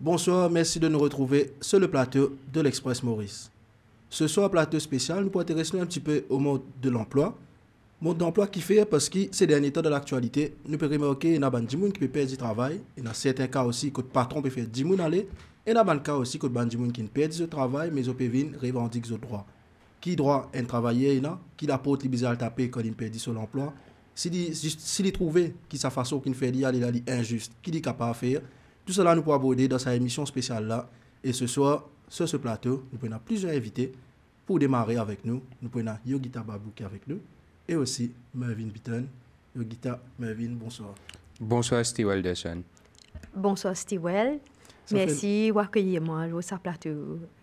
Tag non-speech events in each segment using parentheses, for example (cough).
Bonsoir, merci de nous retrouver sur le plateau de l'Express Maurice. Ce soir, plateau spécial, nous intéresser un petit peu au mode de l'emploi. Mode d'emploi qui fait parce que ces derniers temps de l'actualité, nous pouvons remarquer qu'il y a des gens qui peut perdre du travail, il y a certains cas aussi que le patron peut faire du gens aller, et il y a cas aussi que le gens qui perdent du travail, mais ils peuvent revendiquer leurs droits. Qui droit un travailler, qui apporte les bizarres taper quand il perd son emploi s'il si trouve que sa façon qu'il fait, il est injuste, qui est capable de faire, tout cela, nous pourra aborder dans sa émission spéciale là. Et ce soir, sur ce plateau, nous prenons plusieurs invités pour démarrer avec nous. Nous prenons Yogita Babou qui est avec nous et aussi Mervyn Bitton. Yogita, Mervyn, bonsoir. Bonsoir, Steve Welderson. Bonsoir, Steve Merci de et moi sur plateau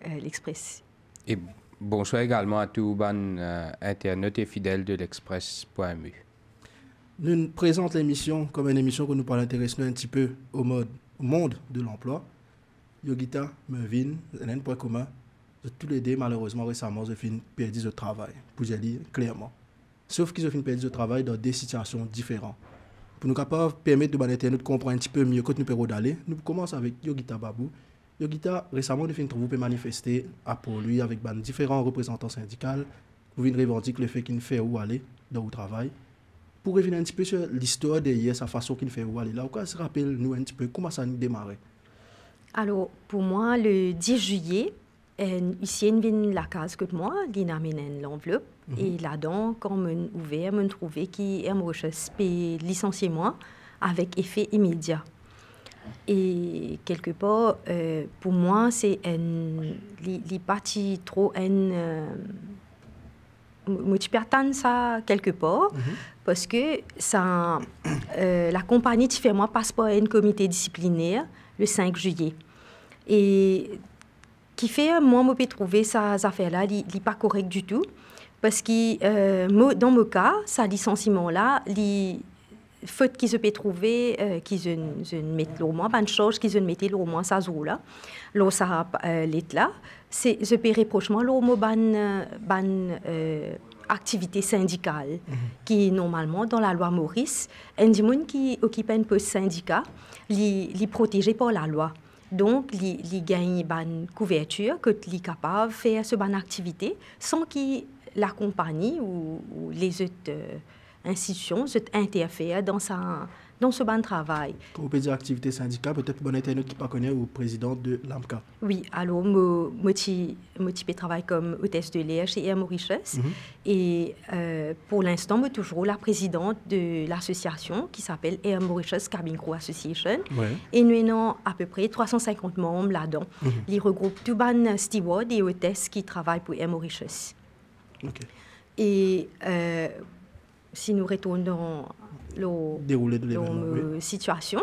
euh, l'Express. Et bonsoir également à tous les euh, internautes et fidèles de l'Express.mu. Nous présentons l'émission comme une émission que nous parlons intéresser un petit peu au mode monde de l'emploi, Yogita, Mervin ont un point commun. Tous les deux, malheureusement, récemment, ils ont perdu de travail, pour dire clairement. Sauf qu'ils ont perdu de travail dans des situations différentes. Pour nous permettre de comprendre un petit peu mieux que nous pouvons aller, nous commençons avec Yogita Babou. Yogita, récemment, il a trouvé manifester à pour lui avec ben, différents représentants syndicaux pour revendiquer le fait qu'il ne fait où aller, dans le travail pour revenir un petit peu sur l'histoire hier, sa façon qu'il fait voir là, quoi, se rappelle nous un petit peu comment ça nous démarré. Alors, pour moi, le 10 juillet, ici, il vient la case que moi, il amène l'enveloppe. Mhm. Et là-dedans, quand on ouvert, on trouvé qu'il licencier moi, avec effet immédiat. Et quelque part, euh, pour moi, c'est une. Les, trop. Une, euh, ça quelque part mhm. parce que ça, euh, la compagnie tu fais moi passeport à un comité disciplinaire le 5 juillet et qui fait moi je peux trouver ces affaires là n'est pas correct du tout parce que euh, dans mon cas ça licenciement là il faute qu'ils se trouver, euh, qu'ils une, une mettent au moins, bonne chose qu'ils une mettent au moins, ça là. L'eau, ça euh, l'est là. C'est ce réprochement, l'eau, euh, ban, euh, activité syndicale, mhm. qui normalement, dans la loi Maurice, un qui occupe un poste syndicat, les protégé par la loi. Donc, ils gagne une couverture que sont capable de faire cette bonne activité sans qu'ils la compagnie ou, les autres. Euh, institution, cette interférée dans, sa, dans ce bon travail. Quand vous peut dire activité syndicale, peut-être bon internaute qui pas connaît ou président de l'AMCA. Oui, alors, moi, je travaille comme hôtesse de l'air chez Air Mauritius. Et mhm. euh, pour l'instant, je suis toujours la présidente de l'association qui s'appelle Air e Mauritius Cabin Crew Association. Et nous avons à peu près 350 membres là-dedans. Mhm. Ils regroupent tout les stewards et hôtesses qui travaillent pour Air e Mauritius. Et euh, si nous retournons dans la de situation.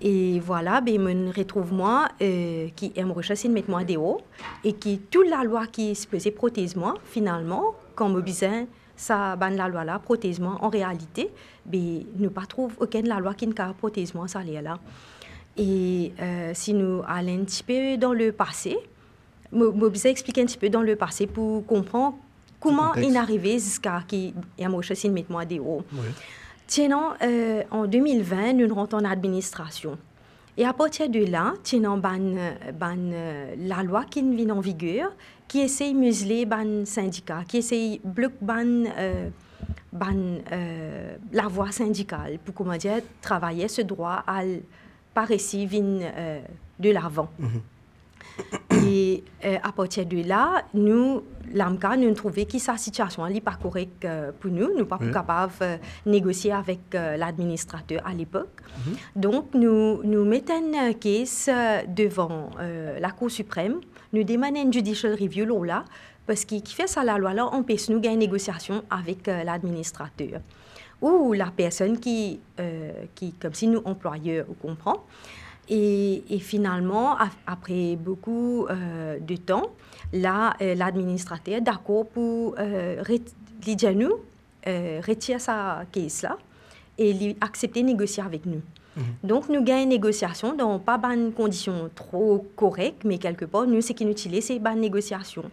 Et voilà, ben, me retrouve moi euh, qui aime rechercher mettre moi haut et qui toute la loi qui est supposée protéger moi finalement, quand me ça ban la loi là protège moi en réalité, ben ne pas trouve aucune la loi qui ne protège moi ça là. Et euh, si nous allons un petit peu dans le passé, me, explique expliquer un petit peu dans le passé pour comprendre Comment est-ce arrivé jusqu'à qui moi des moi Tiens, euh, en 2020, nous rentrons en administration. Et à partir de là, tiens, ban, ban, euh, la loi qui vient en vigueur, qui essaie de museler ban syndicat, qui essaie de bloquer ban, euh, ban, euh, la voie syndicale pour travailler ce droit à par ici, vin, de l'avant. Mhm. Et euh, à partir de là, nous, l'AMCA, nous trouvons que sa situation n'est pas correcte euh, pour nous. Nous ne sommes pas capable capables de euh, négocier avec l'administrateur à l'époque. Mhm. Donc, nous, nous mettons une case devant la Cour suprême. Nous demandons une judicial review là, parce qu'il fait ça la loi là, on peut nous une négociation avec l'administrateur ou la personne qui, qui, comme si nous employeurs, on comprend. Et, finalement, après beaucoup euh, de temps, euh, l'administrateur, est d'accord pour euh, à nous euh, retire sa caisse là et lui accepter négocier avec nous. Mhm. Donc, nous gagnons une négociation dans pas de conditions trop correctes, mais quelque part, nous, ce qui nous utilise, c'est une négociation.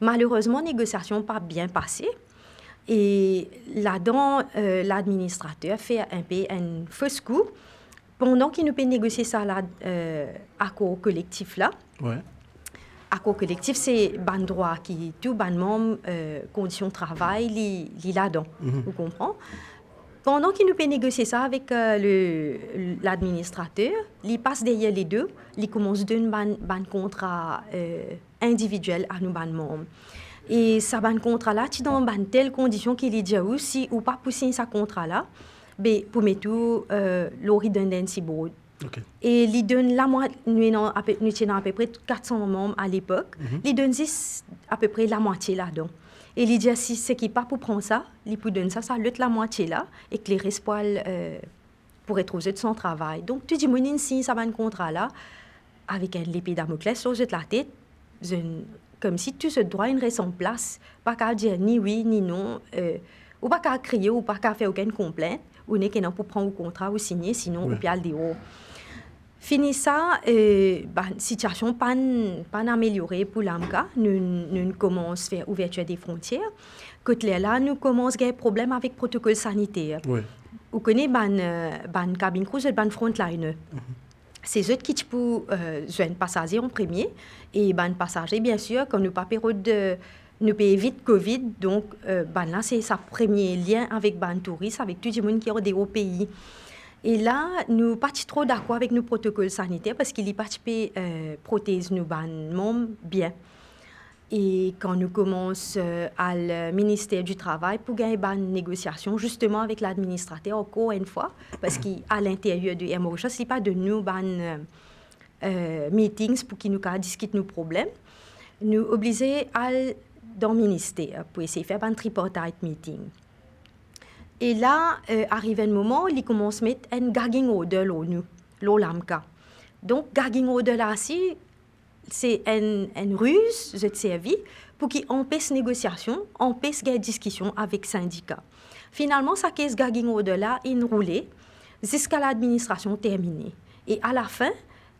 Malheureusement, négociation pas bien passée. Et là-dedans, l'administrateur fait un peu un fausse coup pendant qu'il nous peut négocier ça là, euh, collectif là, ouais. accord collectif, c'est ban droit qui tout ban membre, euh, conditions de travail, li, là-dedans, mhm. vous comprenez pendant qu'il nous peut négocier ça avec euh, le l'administrateur, il passe derrière les deux, il commence à donner ban, contrat euh, individuel à nous ban membres. Et ça ban contrat là, tu dans ban telle condition qu'il dit aussi ou pas pousser ça contrat là, mais pour mettre tout, euh, lori dunden si beau. Et les donne la moitié, nous, à peu près 400 membres à l'époque. Mm donne à peu près la moitié là-dedans. Et il dit si c'est qui pas pour prendre ça, il peut donner ça, ça l'autre la moitié là, et que les respoils euh, pour retrouver de son travail. Donc tu dis, moi, si ça va un contrat là, avec un l'épée d'Amoclès sur la tête, comme si tu te dois une raison place, pas qu'à dire ni oui ni non, euh, ou pas qu'à crier, ou pas qu'à faire aucune complainte ou n'est qu'un pour prendre le contrat ou signer, sinon on peut bien le Fini ça, la euh, bah, situation pas, pas améliorée pour l'AMCA. Nous, nous commençons à faire ouverture des frontières. Côté là, nous commençons à avoir des problèmes avec le protocole sanitaire. Oui. Vous connaissez ban, euh, ban cabine crew, ban frontline. Mhm. C'est eux qui peuvent euh, un passager en premier. Et ban passager, bien sûr, quand nous pas période de nous payons vite Covid, donc euh, ben là, c'est sa premier lien avec ban touristes, avec tout le monde qui est au pays. Et là, nous pas trop d'accord avec nos protocoles sanitaires parce qu'il y participe euh, nous nos ben membres bien. Et quand nous commençons euh, ministère du Travail pour gagner des ben négociation justement avec l'administrateur encore une fois, parce qu'à l'intérieur du mo ce n'est pas de nous ban euh, meetings pour qu'ils nous discutent nos problèmes. Nous obligés à dans le ministère pour essayer de faire un tripartite meeting. Et là, euh, arrive un moment où ils commencent à mettre un gagging order l'ONU, l'OLAMCA. Donc, gagging order là, c'est une un ruse, je servis, pour qu'ils empêchent négociation, empêche la discussion avec syndicats. Finalement, ça caisse gagging order là, roulée jusqu'à l'administration terminée. Et à la fin,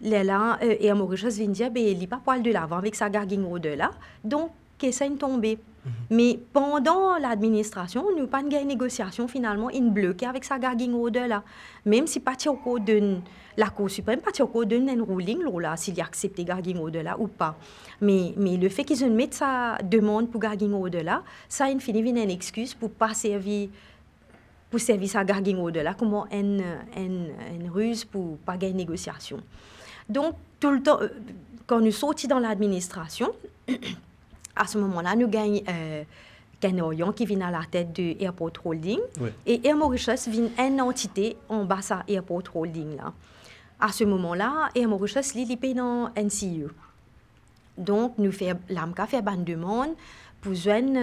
Léla euh, et Mauritius vient dire, ben, il n'y a pas poil de l'avant avec sa gagging order là. Donc, qui ça a Mm Mais pendant l'administration, nous pas de négociation finalement, une bloqué avec sa gagging au-delà. Même si au de la Cour suprême, pas au cours de ruling là, s'il a accepté gagging au-delà ou pas. Mais, mais le fait qu'ils mis sa demande pour gagging au-delà, ça a une une excuse pour pas servir pour servir sa gagging au-delà, comment une, ruse pour pas gagner négociation. Donc tout le temps, euh, quand nous sortis dans l'administration à ce moment-là, nous gagnons euh, Orion qui vient à la tête de Airport Holding. Et Air Mauritius vient une entité en bas à Airport Holding. Là. À ce moment-là, Air Mauritius est dans NCU. Donc, nous fait, l'AMCA fait de demande pour joindre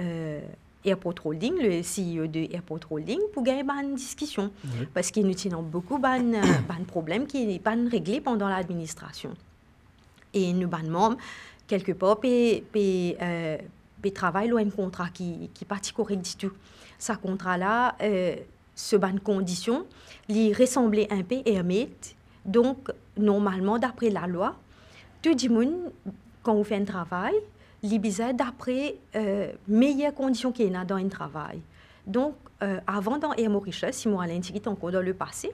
euh, Airport Holding, le CEO de Airport Holding, pour gagner une discussion. Parce qu'il nous tient beaucoup de (coughs) problèmes qui n'est pas réglés pendant l'administration. Et nous, ban membres, quelque part, le travail, ou un contrat qui, qui parti correct du tout. Ce contrat-là, euh, ce de condition, lui ressemblait un peu à Donc, normalement, d'après la loi, tout le monde, quand on fait un travail, l'Ibiza d'après euh, meilleures conditions qu'il y a dans un travail. Donc, euh, avant dans Emo simon si moi, encore dans le passé,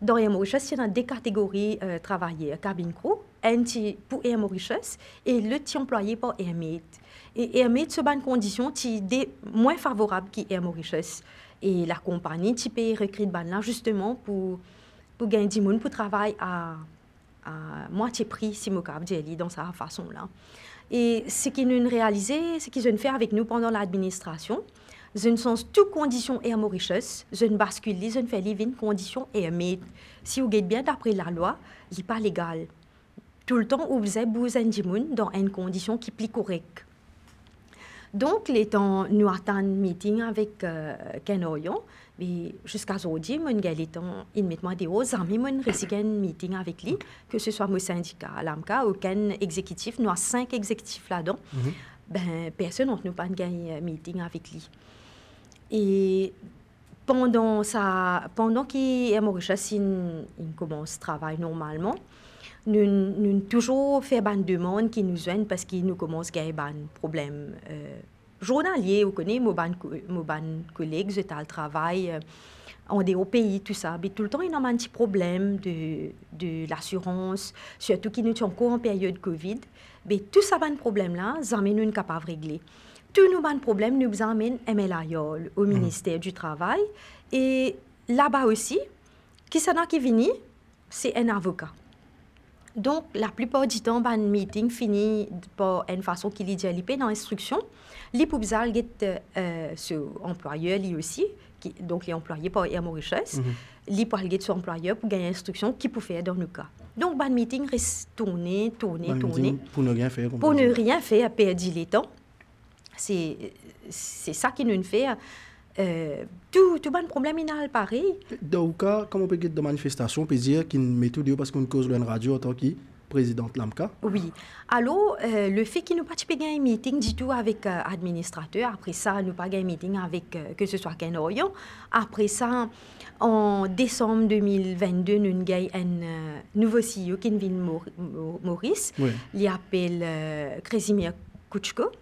dans Mauritius, il y a des catégories euh, travaillées. Cabine crew, anti pour Air Mauritius et le qui employé par Et Air Maurice, bat une condition qui est moins favorable qu'Air Mauritius Et la compagnie qui paye recrute ban là justement pour, pour gagner du monde, pour travailler à, moitié prix, si je dans sa façon là. Et ce qu'ils ont réalisé, ce qu'ils ont fait avec nous pendant l'administration, ne sens tout condition est Mauritius, ne bascule, je fais vivre une condition est mais si vous êtes bien d'après la loi, il n'est pas légal. Tout le temps, vous êtes dans une condition qui est plus correcte. Donc, les temps, nous avons un meeting avec euh, Ken Orion, mais jusqu'à aujourd'hui, mon temps il m'a des amis, mon un meeting avec lui, que ce soit mon syndicat, l'AMCA, ou Ken exécutif, nous avons cinq exécutifs là-dedans. Mhm. Ben, personne n'a pas un meeting avec lui. Et pendant, ça, pendant que Mauritius il, commence le travail normalement, nous, nous toujours fait des demandes qui nous viennent parce qu'ils nous commencent à avoir des problèmes euh, journaliers. Vous connaissez mes, collègues, je le travail on est au pays, tout ça. Mais tout le temps, il y a un petit problème de, de l'assurance, surtout qu'ils nous sont encore en période Covid. Mais tout ça, de problème là, nous ne sommes capables régler. Tout nos problème problèmes nous amènent à MLAIOL au mm. ministère du Travail. Et là-bas aussi, qui s'en qui vini, c'est un avocat. Donc, la plupart du temps, un meeting finit par une façon qu'il dit à l'IP dans l'instruction. L'IPOBZAL est euh, euh, ce employeur, lui aussi, qui, donc les employés par Air Mauritius. L'IPOBZAL est son employeur pour gagner l'instruction qui peut faire dans le cas. Donc, ban meeting reste tourné, tourné, tourné. Pour ne rien faire. Pour ne rien faire, perdre les temps. C'est ça qui nous fait. tout, tout bon problème il le Paris. Dans le cas, comme on peut dire de manifestation, on peut dire qu'il met tout parce qu'on cause une radio en tant que présidente Lamka Oui. Alors, euh, le fait qu'il nous pas un meeting du tout avec l'administrateur, euh, après ça, nous pas un meeting avec euh, que ce soit qu'un Orient. Après ça, en décembre 2022, nous avons un nouveau CEO qui vient Maurice. Il appelle Crésimir Kouchko.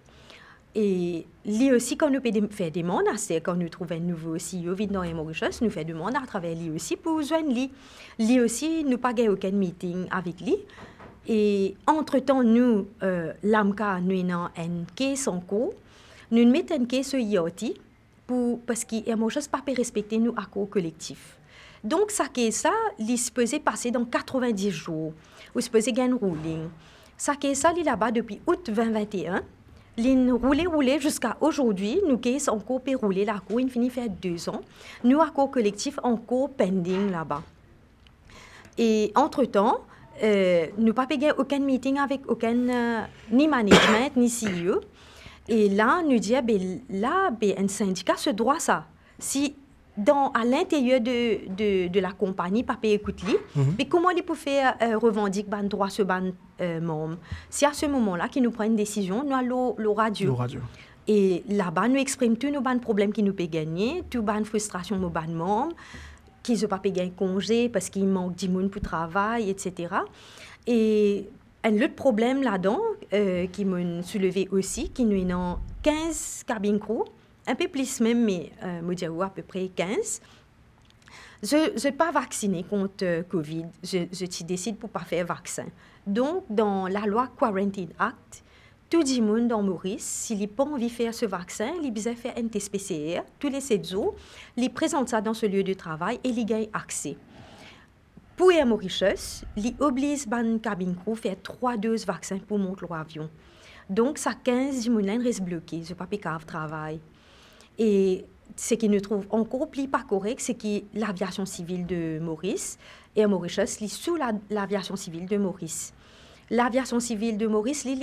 Et lui aussi, quand nous fait des demandes, c'est quand nous trouvons un nouveau CEO dans les Mauritius, nous faisons des demandes à travers lui aussi pour joindre lui. Lui aussi, nous pas aucun meeting avec lui. Et entre-temps, nous, euh, l'AMCA, nous avons un quai sans cours. Nous mettons un quai sur IoT pour, parce qu'il les Mauritius ne pas respecter nos accords collectifs. Donc, ça, ça, il se passer dans 90 jours. Il se faisait un ruling. Ça, ça, il est là-bas depuis août 2021. Nous roulé roulé jusqu'à aujourd'hui nous qui encore pour roulé la cour fini fait deux ans nous à collectif en pending là-bas et entre temps euh, nous pas payé aucun meeting avec aucun euh, ni management ni CEO et là nous disons, ah ben, là ben, un syndicat se doit ça si dans, à l'intérieur de, de, la compagnie, papa écoute lui mhm. mais comment ils peut faire euh, revendiquer ban droit ce ban euh, membre. C'est à ce moment-là qu'ils nous prennent une décision, nous allons le radio. Et là-bas, nous exprimons tous nos problèmes qui nous peuvent gagner, toutes nos frustrations, nos ban membres, qu'ils ne pas pas gagner congé parce qu'il manque 10 pour travailler, travail, etc. Et un autre problème là-dedans, euh, qui m'a soulevé aussi, qui nous est 15 cabines crew, un peu plus même, mais euh, à peu près 15. Je ne suis pas vacciné contre euh, Covid. Je, je décide pour pas faire vaccin. Donc, dans la loi Quarantine Act, tout le monde dans Maurice, s'il n'a pas envie de faire ce vaccin, il besoin faire un test PCR tous les 7 jours, il présente ça dans ce lieu de travail et il gagne accès. Pour les Mauritius, il oblige les cabine crew faire 3 doses vaccins pour monter l'avion. Donc, ça 15 personnes reste bloqué, je ne pas de travail. Et ce qu'ils ne trouve encore plus pas correct, c'est que l'aviation civile de Maurice et Mauritius lit sous l'aviation civile de Maurice. L'aviation civile de Maurice lit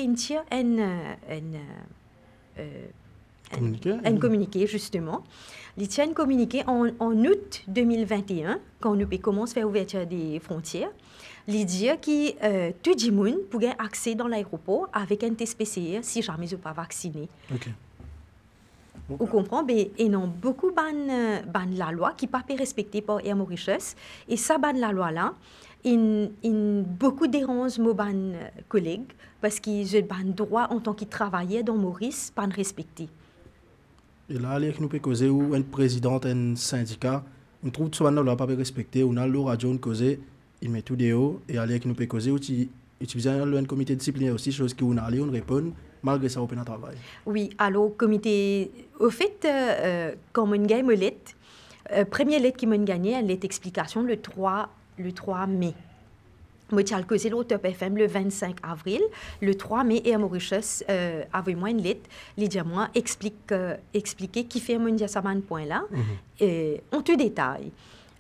a en, communiqué, un communiqué justement. communiqué en, août 2021, quand nous e commence à faire ouverture des frontières, L'idée qui que euh, tout le monde pouvait accéder dans l'aéroport avec un PCR si jamais ils ne pas vacciné. Ou comprend, mais ben, et non beaucoup ban, euh, ban la loi qui pas respectée par Air Mauritius. Et ça, ban la loi là, in, in beaucoup dérange mon ban euh, collègues parce que j'ai ban droit en tant qu'ils travaillaient dans Maurice, pas respecté. Et là, les nous peut causer où un président, un syndicat, on trouve que ne loi pas respecté, on a le radio causer il met tout des hauts, et aller qui nous peut causer où tu un comité disciplinaire aussi, chose qu'on a l'air on répond malgré sa peut travail. Oui, alors, comité, au fait, comme euh, euh, quand je gagne lettre, la euh, première lettre qui m'a gagné, elle est explication le 3, le 3 mai. Moi, j'ai le Top FM le 25 avril. Le 3 mai, et à Mauritius, euh, avec moi une lettre, les moi explique, expliquer qui fait mon diasaman point là. Mhm. Et on te détaille.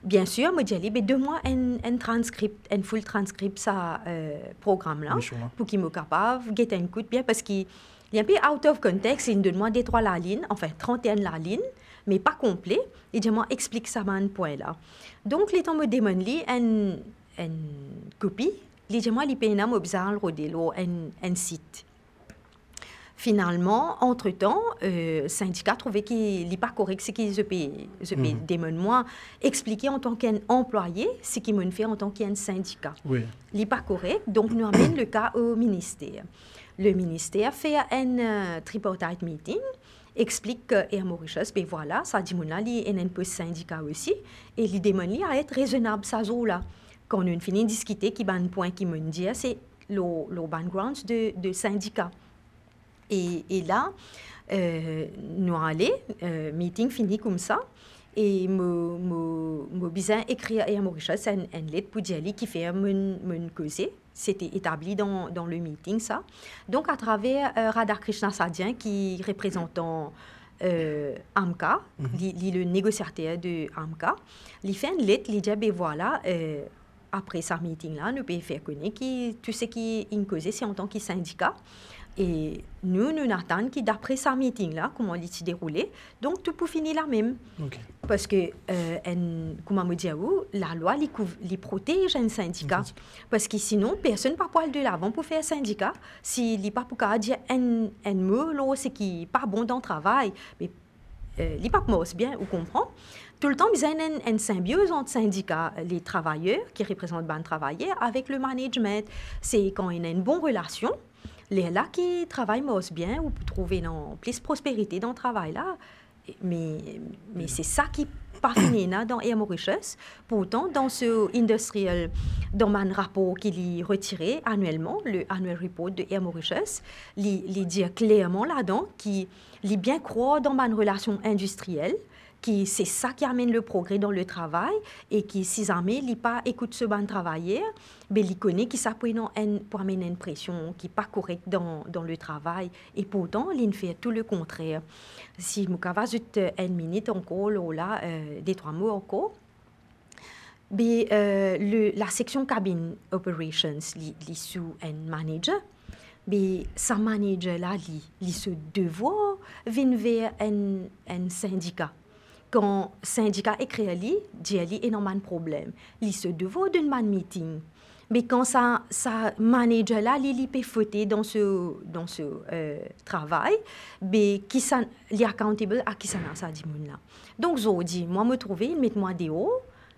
Bien sûr, j'ai mais donne-moi un, un, transcript, un full transcript, ça, euh, programme-là, pour qu'il me capable, get un coup de bien, parce qu'il y a un peu out of context, il me donne des trois la ligne, enfin 31 la ligne, mais pas complet, et je explique ça à un point-là. Donc, les temps me demandent une, une copie, les gens, que peuvent me observer un site. Finalement, entre-temps, le euh, syndicat trouvait qu'il n'est pas correct ce que je mhm. moi, expliquer en tant qu'employé ce qu'il me fait en tant qu'un syndicat. Oui. Il n'est pas correct, donc nous amène le cas au ministère. Le ministère fait un euh, tripartite meeting explique que Air ben voilà, ça dit un peu syndicat aussi, et il demande à être raisonnable, ça là. Quand on finit de discuter, qui un point qui me dit, c'est le, le background de, de syndicat. Et, là, euh, nous allons, le euh, meeting fini comme ça. Et mon bizarre écrit à Mauritius, c'est une lettre pour dire qui fait un cause. C'était établi dans, le meeting, ça. Donc, à travers euh, Radhar Krishna Sadien, qui représentant euh, AMCA, mhm. le négociateur de Amka, il fait une lettre, il dit, ben voilà, euh, après ce meeting-là, nous pouvons faire connaître qui, tout ce qui est cause, c'est en tant que syndicat. Et nous, nous attendons que d'après ce meeting-là, comment il s'est déroulé, donc tout pour finir la même. Parce que, euh, en, comment me dire, oh, la loi les, les protège un syndicat. Parce que sinon, personne ne peut aller de l'avant pour faire un syndicat. S'il n'est pas pour dire un, un mot, c'est qui pas bon dans le travail. Mais euh, il pas pour bien, vous comprenez tout le temps, il y a une, symbiose entre syndicats, les travailleurs qui représentent le travail avec le management. C'est quand il y a une bonne relation, les-là qui travaillent moins bien ou trouver non, plus prospérité dans le travail-là. Mais, c'est ça qui passionné dans et Mauritius. Pourtant, dans ce industriel, dans rapport qu'il y retiré annuellement, le annual report de Air Mauritius, il dit clairement là-dedans qu'il bien croit dans ma relation industrielle, qui c'est ça qui amène le progrès dans le travail et qui si jamais il pas écoute ce bon travailler, ben il connaît qui ça pour, une, amener une pression qui pas correcte dans, dans, le travail et pourtant il fait tout le contraire si mukava juste une minute encore ou euh, des trois mots encore ben, euh, le, la section cabin operations li, sous un manager Ce ben, « sa manager là, il, se devoir vient vers un syndicat quand le syndicat est créé, il y a un problème. Il se devait d'une man meeting. Mais quand sa, sa manager là, il peut dans ce, dans ce euh, travail, mais qui accountable à qui ça ça dit là. Donc, je dis, moi, me trouver, mettez-moi des hauts,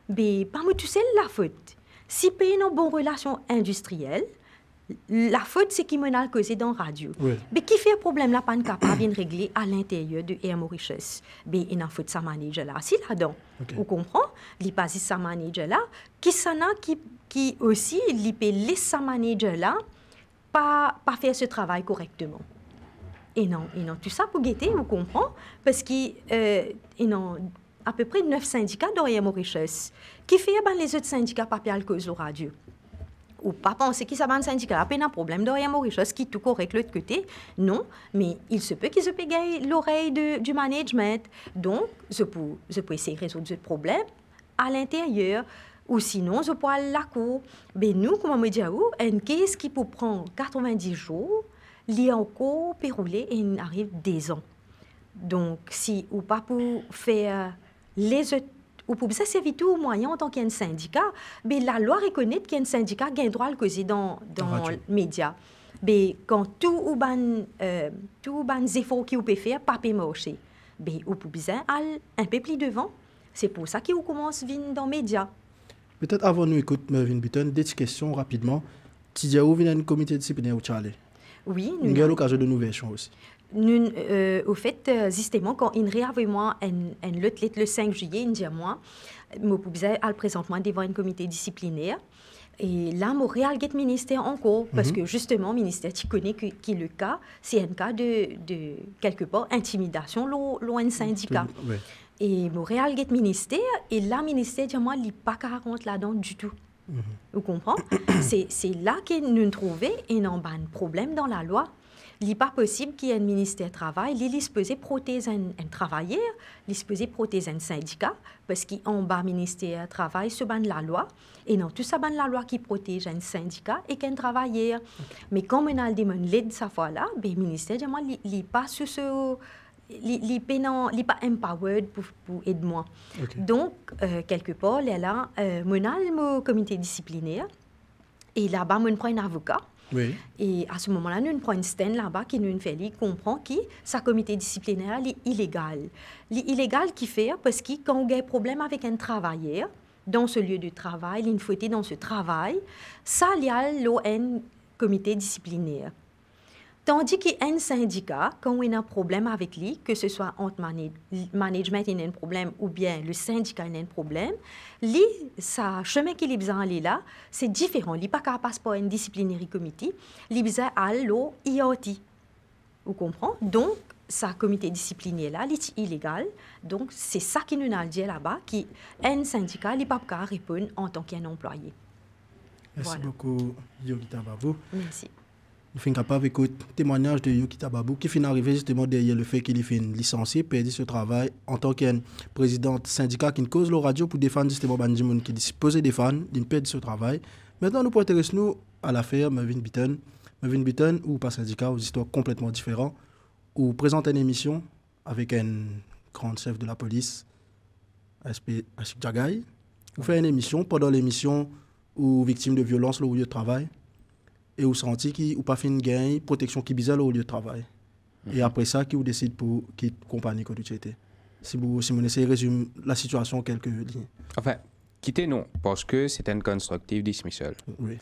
mais pas me tout seul la faute. Si pays une bonne relation industrielle, la faute, c'est qui m'a causé dans radio. Mais qui fait problème, la panne capable vient régler à l'intérieur de RM Richesse. Mais il a faute sa manager là. Si là-dedans, vous comprenez, il passe sa manager là, qui s'en a qui, qui aussi, il peut laisser sa manager là, pas, pas faire ce travail correctement. Et non, et non, tout ça pour guetter, vous comprenez, parce qu'il euh, et à peu près neuf syndicats d'Orient Richesse, qui fait eh ben, les autres syndicats pas cause au radio ou pas penser qu'ils savent un syndicat, à ah, un problème de rien, quelque chose qui est tout correct l'autre côté. Non, mais il se peut qu'ils se payent l'oreille du management. Donc, je peux, je peux essayer de résoudre ce problème à l'intérieur. Ou sinon, je peux aller à la cour. Mais nous, comme on m'a dit, une cas qui peut prendre 90 jours, est encore rouler et il arrive des ans. Donc, si ou pas pour faire euh, les autres ou pour ça c'est vite ou moyen en tant qu'un syndicat mais la loi reconnaît qu'un syndicat a droit le causer dans dans les médias mais quand tout ou ban euh, tout ban efforts qui ou peut faire pas marcher mais ou pour un peu plus devant c'est pour ça qu'il commence venir dans les médias peut-être avant nous écoute Mervyn Button des questions rapidement tu dis où vient un comité disciplinaire où tu oui nous avons l'occasion de nouvelles choses aussi euh, au fait, euh, justement, quand il y moi, un elle le 5 juillet, il dit moi, je présentement devant un comité disciplinaire. Et là, Montréal un ministère encore, parce mhm. que justement, le ministère, tu connais que, est le cas, c'est un cas de, quelque part, intimidation, loin de syndicat. Mmh, et Montréal un ministère, et là, le ministère, dit moi, il pas 40 là-dedans du tout. Mmh. Vous comprenez C'est là que nous trouvons un problème dans la loi n'est pas possible qu'il y un ministère du Travail, il est supposé un, travailleur, il est supposé un syndicat, parce qu'en bas ministère du Travail, se ban la loi, et non, tout ça de la loi qui protège un syndicat et qu'un travailleur. Mais comme on a demandé de sa fois là, ben, le ministère, il n'est pas sur ce Il pénant, pas empowered pour, pour aider moi. Donc, euh, quelque part, là, là, monal euh, mon comité disciplinaire, et là-bas, mon prend un avocat, et à ce moment-là, nous prenons une scène là-bas qui nous fait comprendre comprend que sa comité disciplinaire est illégal. L'illégal qui fait parce que quand on a un problème avec un travailleur, dans ce lieu de travail, il faut être dans ce travail, ça, il y a l'ON comité disciplinaire. Tandis qu'un syndicat, quand y a un problème avec lui, que ce soit entre management il un problème ou bien le syndicat il a un problème, lui, sa chemin qu'il a aller là, c'est différent. Il n'est pas capable par un disciplinary committee, il besoin à IOT. Vous comprenez Donc, sa comité disciplinaire là, il est illégal. Donc, c'est ça qui nous a dit là-bas, qu'un syndicat n'est pas répondre en tant qu'un employé. Merci beaucoup, Yolita Babou. Merci. Nous capable d'écouter le témoignage de Yuki Tababou qui finit arrivé justement derrière le fait qu'il est fait licencié, perdu ce travail en tant que président syndicat qui cause le radio pour défendre justement Banjimoun qui disposait des fans d'une perdre ce travail. Maintenant, nous intéressons nous à l'affaire Mervyn Beaton. Mervyn Beaton, ou pas syndicat, aux histoires complètement différentes, où présente une émission avec un grand chef de la police, SP Jagai, où Vous fait une émission, pendant l'émission, où victime de violence, au lieu de travail et vous sentez qu'il a pas fait une gain, protection qui est bizarre au lieu de travail. Et mhm. après ça, qui vous décide pour quitter la compagnie que Si vous, si vous de résumer la situation en quelques lignes. Enfin, quittez non, parce que c'est un constructif dismissal. Oui.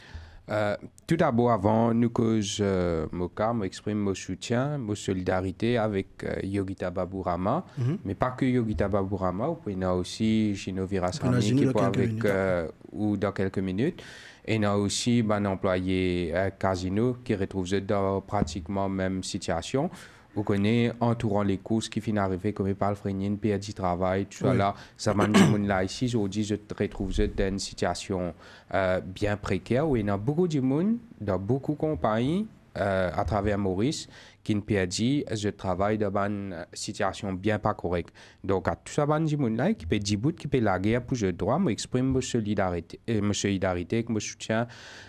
Euh, tout d'abord, avant, nous cause euh, Moka, m'exprime mon soutien, mon solidarité avec euh, Yogita Baburama, mhm. mais pas que Yogita Baburama, y a aussi Gino qui est avec euh, ou dans quelques minutes. Et on a aussi ben, employé casinos euh, Casino qui retrouve dans pratiquement même situation. Vous connaissez, entourant les courses qui finissent arriver comme il parle, perte du travail, tout ça là, ça m'a là ici, je je retrouve dans une situation euh, bien précaire où il y a beaucoup de monde, dans beaucoup de compagnies, euh, à travers Maurice qui pas a dit je travaille dans une euh, situation bien pas correcte. Donc, à tout ça, ben, mon qui peut dire qui peut la guerre pour je droit, m'exprime ma solidarité, euh, ma solidarité, mon soutien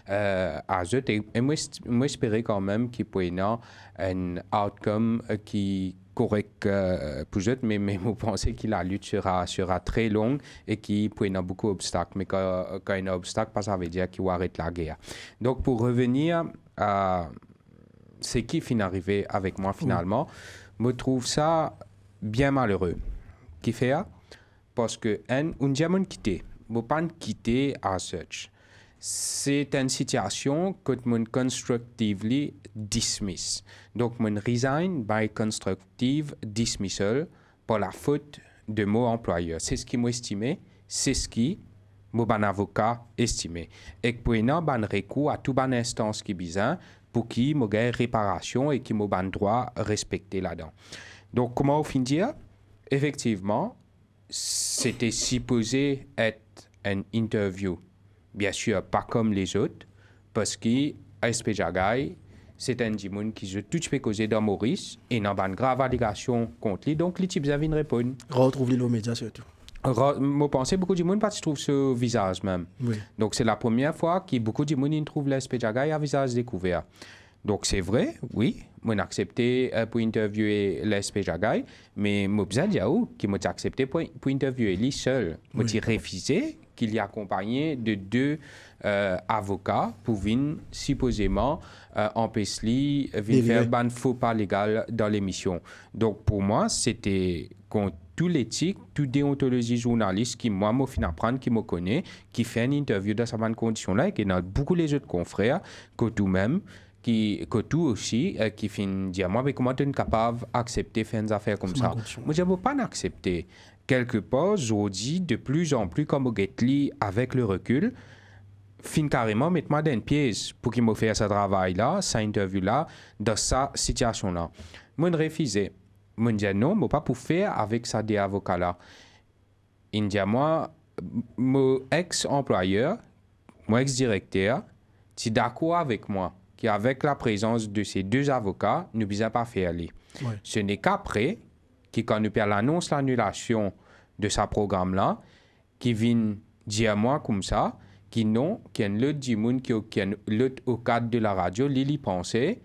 euh, à eux. Et j'espère quand même qu'il peut y avoir un outcome qui correct pour eux, mais, mais (laughs) vous pensez que la lutte sera, sera très longue et qu'il peut y avoir beaucoup d'obstacles. Mais quand, il y a un obstacle, ça veut dire qu'il arrête la guerre. Donc, pour revenir à c'est qui finit arrivé avec moi mm. finalement, me trouve ça bien malheureux. Qui fait Parce que un, un diamant quitté, me pas quitté à search. C'est une situation que mon constructively dismiss. Donc mon resign by constructive dismissal pour la faute de mon employeur. C'est ce qui m'a estimé, c'est ce qui mon avocat estimé. Et pour une recours à toute ban instance qui bizarre, pour qui je réparation et qui ait droit respecter là-dedans. Donc, comment au finit dire Effectivement, c'était supposé être une interview. Bien sûr, pas comme les autres, parce que SP c'est un dimanche qui se tout fait causer dans Maurice et n'a pas une grave allégation contre lui. Donc, les types avaient une réponse. retrouvez les aux médias surtout mot que beaucoup de monde ne trouvent trouve ce visage même. Donc c'est la première fois que beaucoup de monde trouve jagaï à visage découvert. Donc c'est vrai, oui, j'ai accepté euh, pour interviewer Jagai, mais je besoin de qui m'a accepté pour, interviewer lui seul. J'ai oui. refusé qu'il y accompagné de deux euh, avocats pour venir supposément euh, empêcher lui faire faux pas légal dans l'émission. Donc pour moi, c'était tout l'éthique, toute déontologie journaliste qui, moi, me fin apprendre, qui me connaît, qui fait une interview dans sa bonne condition-là, et qui a beaucoup les autres confrères, que tout même, qui, que tout aussi, euh, qui fin dire, moi, mais comment tu es capable d'accepter faire des affaires comme ça? Moi, je ne veux pas l'accepter. Quelque part, je dis de plus en plus, comme au Getli, avec le recul, fin carrément mettre-moi dans une pièce pour qu'il me fasse ce travail-là, cette interview-là, dans cette situation-là. Moi, je refusais non, mais pas pour faire avec ça des avocats là india moi mon ex employeur mon ex directeur est d'accord avec moi qu'avec la présence de ces deux avocats nous pouvons pas faire aller ce n'est qu'après qui quand nous l'annonce l'annulation de sa programme là qui vient dire moi comme ça qui non qui le dit qui au cadre de la radio Lily pensait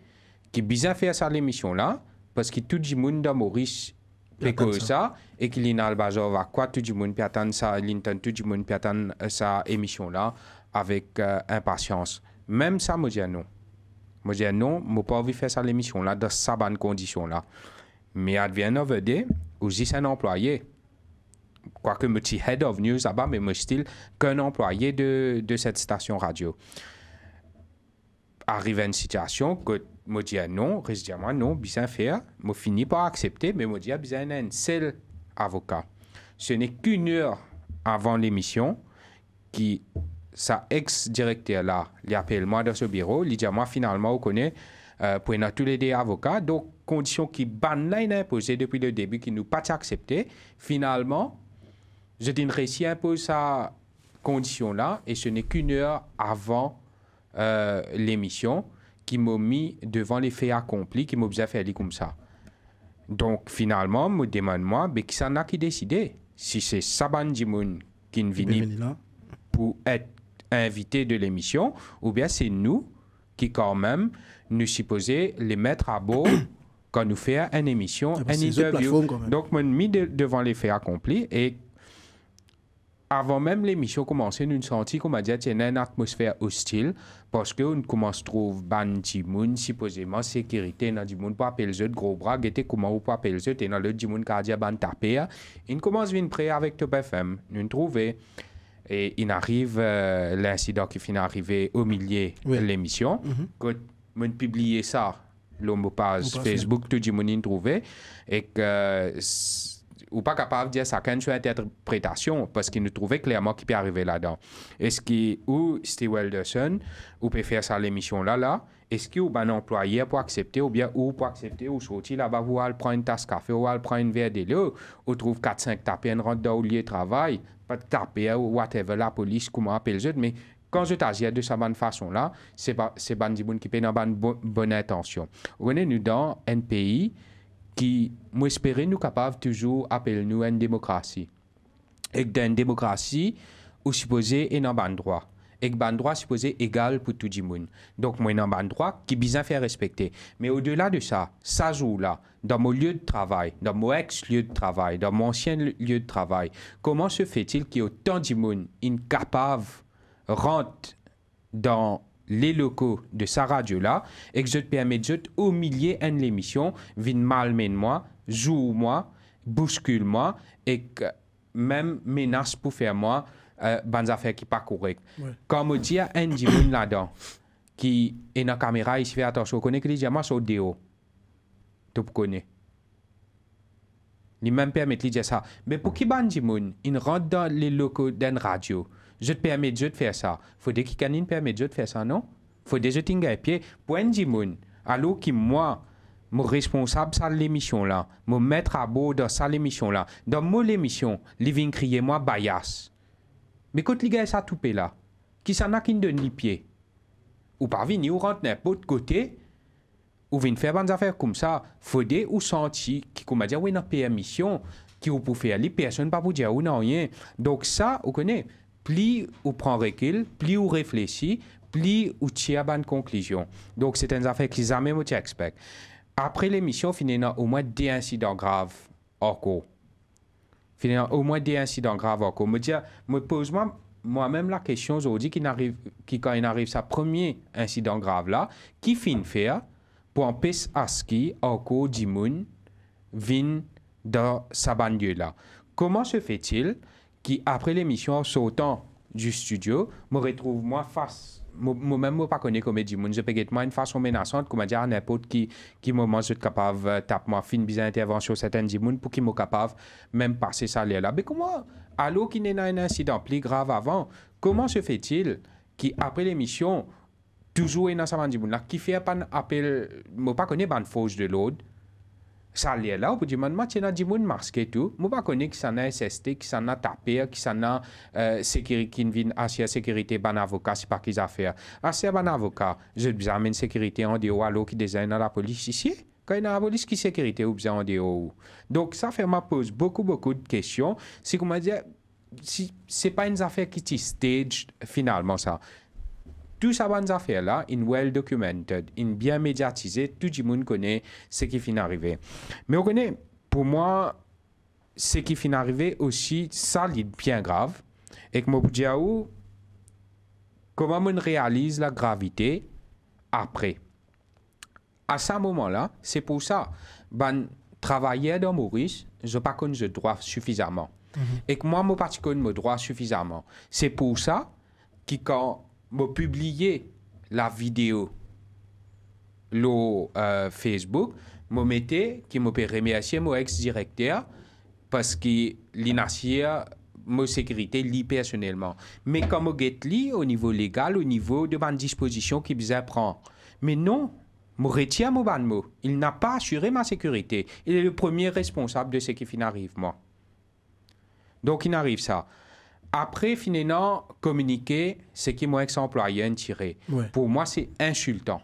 qui à faire ça l'émission là parce que tout le monde dans Maurice que ça et qu'il y a le bazar à quoi tout le monde peut attendre ça tout le monde peut attendre euh, sa émission là avec euh, impatience même ça me dis non me dis non je pas envie faire ça l'émission là dans sa bonne condition là mais advient VD aussi c'est un employé quoique me petit head of news là-bas mais me style qu'un employé de, de cette station radio arrive à une situation que me dit non, résidemment non, bien faire, me par accepter, mais me dit bien un seul avocat. Ce n'est qu'une heure avant l'émission qui sa ex-directeur là, il appelle moi dans ce bureau, il dit moi finalement on connaît euh, pour tous les deux avocats, donc condition qui ban été imposée depuis le début qui nous pas accepté, finalement je dis réussi un imposer sa condition là et ce n'est qu'une heure avant euh, l'émission qui m'ont mis devant les faits accomplis, qui m'ont à faire comme ça. Donc finalement, me demande-moi, mais qui s'en a qui décidé Si c'est Saban Jimun qui venu pour être invité de l'émission, ou bien c'est nous qui quand même nous supposons les mettre à bord quand nous faisons une émission, ah, bah, une interview. Donc, je me mis devant les faits accomplis et avant même l'émission commencer, nous sentons qu'on m'a dit qu'il y a une atmosphère hostile parce qu'on commence à trouver ban Timoun supposément sécurité dans du monde, pas appeler les gros bras, était comment ou pas appeler les et dans le du monde qui a dit ban tapé. Hein. Ils commencent à venir avec Top FM. Nous trouvons et il arrive euh, l'incident qui finit arriver au milieu de l'émission. Mm -hmm. Quand on publié ça, l'homme passe Facebook, tout le monde trouvé et que ou pas capable de dire ça seule interprétation parce qu'il nous trouvait clairement qu'il peut arriver là-dedans. Est-ce que ou Steve Welderson ou peut faire ça l'émission là là est-ce qu'il y a un employé pour accepter ou bien ou pour accepter ou sortir là-bas ou elle prendre une tasse café ou elle prendre une verre de l'eau ou trouve 4-5 tapés en rentre dans le lieu de travail pas de taper ou whatever la police comment appelle je mais quand je t'agis de cette bonne façon-là, c'est pas, c'est qui paye dans bonne, bonne intention. On nous dans un pays qui, moi, nous capables toujours appeler nous une démocratie. Et dans une démocratie, ou supposé un bon droit. Et un droit supposé égal pour tout le monde. Donc, moi, un bon droit qui bien faire respecter. Mais au-delà de ça, ça joue là, dans mon lieu de travail, dans mon ex-lieu de travail, dans mon ancien lieu de travail, comment se fait-il qu'il y ait autant de monde dans les locaux de sa radio-là, et que je te permets de humilier en l'émission, vin malmène-moi, joue-moi, bouscule-moi, et même menace pour faire moi, euh, des affaires qui pas correct. Comme on dit, un dimanche là-dedans, qui est dans la caméra, il se fait attention, on connaît que les diamants sont déo. Tu connais. Il même permet de dire ça. Mais pour qui ban dimanche, il rentre dans les locaux d'une radio, je te Jot de faire ça. Faut Fode qui canine permet de faire ça, non? je jot ingay. pied Point di moun, alors qui moi, mon responsable ça l'émission là, mon maître à bord dans ça l'émission là, dans mon émission, Living vient crier moi bias. Mais quand les gars ça toupé là, qui s'en a qui ne donne les pieds, ou pas venir ou rentre n'importe côté, ou venir faire des affaires comme ça, faudrait ou senti qui comme dire oui dans permission qui vous pour faire les personnes pas pour dire ou non rien. Donc ça, vous connaissez plus on prend recul, plus on réfléchit, plus on tire à une conclusion. Donc, c'est une affaire qui jamais même expect. Après l'émission, il a au moins des incidents graves encore. au moins des incidents graves encore. cours. Je me, pose moi-même la question aujourd'hui quand il arrive sa premier incident grave là, qui fin faire pour empêcher à ce qui en cours dans sa banlieue là. Comment se fait-il qui, après l'émission, sautant du studio, me retrouve moi face. Moi-même, je ne pas connais Je peux moi une façon menaçante, comme dire à n'importe qui, qui moment, je suis capable euh, taper ma fine, bizarre intervention, certaines gens pour qu'ils soient capable même passer ça là. Mais comment, alors qu'il y a un incident plus grave avant, comment se fait-il qu'après l'émission, toujours un sa là qui fait un appel, je ne connais pas une fausse de l'autre, ça l'est là, au bout du moment, tu as dit, masqué tout. Je ne connais qui s'en a SST, qui e, s'en a tapé, qui s'en a euh, sécurité, qui vient sécurité, ban avocat, c'est pas qu'ils affaire. Assez, ban avocat, je amène sécurité, on dit, ou qui désigne la police ici. Quand il y a la police qui sécurité, ou bien on dit, Donc, ça fait ma pose beaucoup, beaucoup de questions. Si, comment dire, si, c'est pas une affaire qui se stage, finalement, ça. Tout ça, bonne affaire là, une well documented, in bien médiatisé, tout le monde connaît ce qui finit arriver. Mais vous pour moi, ce qui finit arriver aussi, ça, est bien grave. Et que moi, vous comment on réalise la gravité après. À ce moment-là, c'est pour ça, ben, travailler dans Maurice, je pas connais le droit suffisamment. Mhm. Et que moi, mon pas le droit suffisamment. C'est pour ça que quand m'a publié la vidéo le euh, Facebook, me metté qui je peut remercier mon ex-directeur parce que assuré ma sécurité personnellement. Mais comme je au niveau légal, au niveau de ma disposition qui vous apprend. Mais non, mon retiens mon ban Il n'a pas assuré ma sécurité. Il est le premier responsable de ce qui arrive, moi. Donc, il arrive ça. Après, finalement, communiquer, c'est qui mon ex-employé tiré. Pour moi, c'est insultant.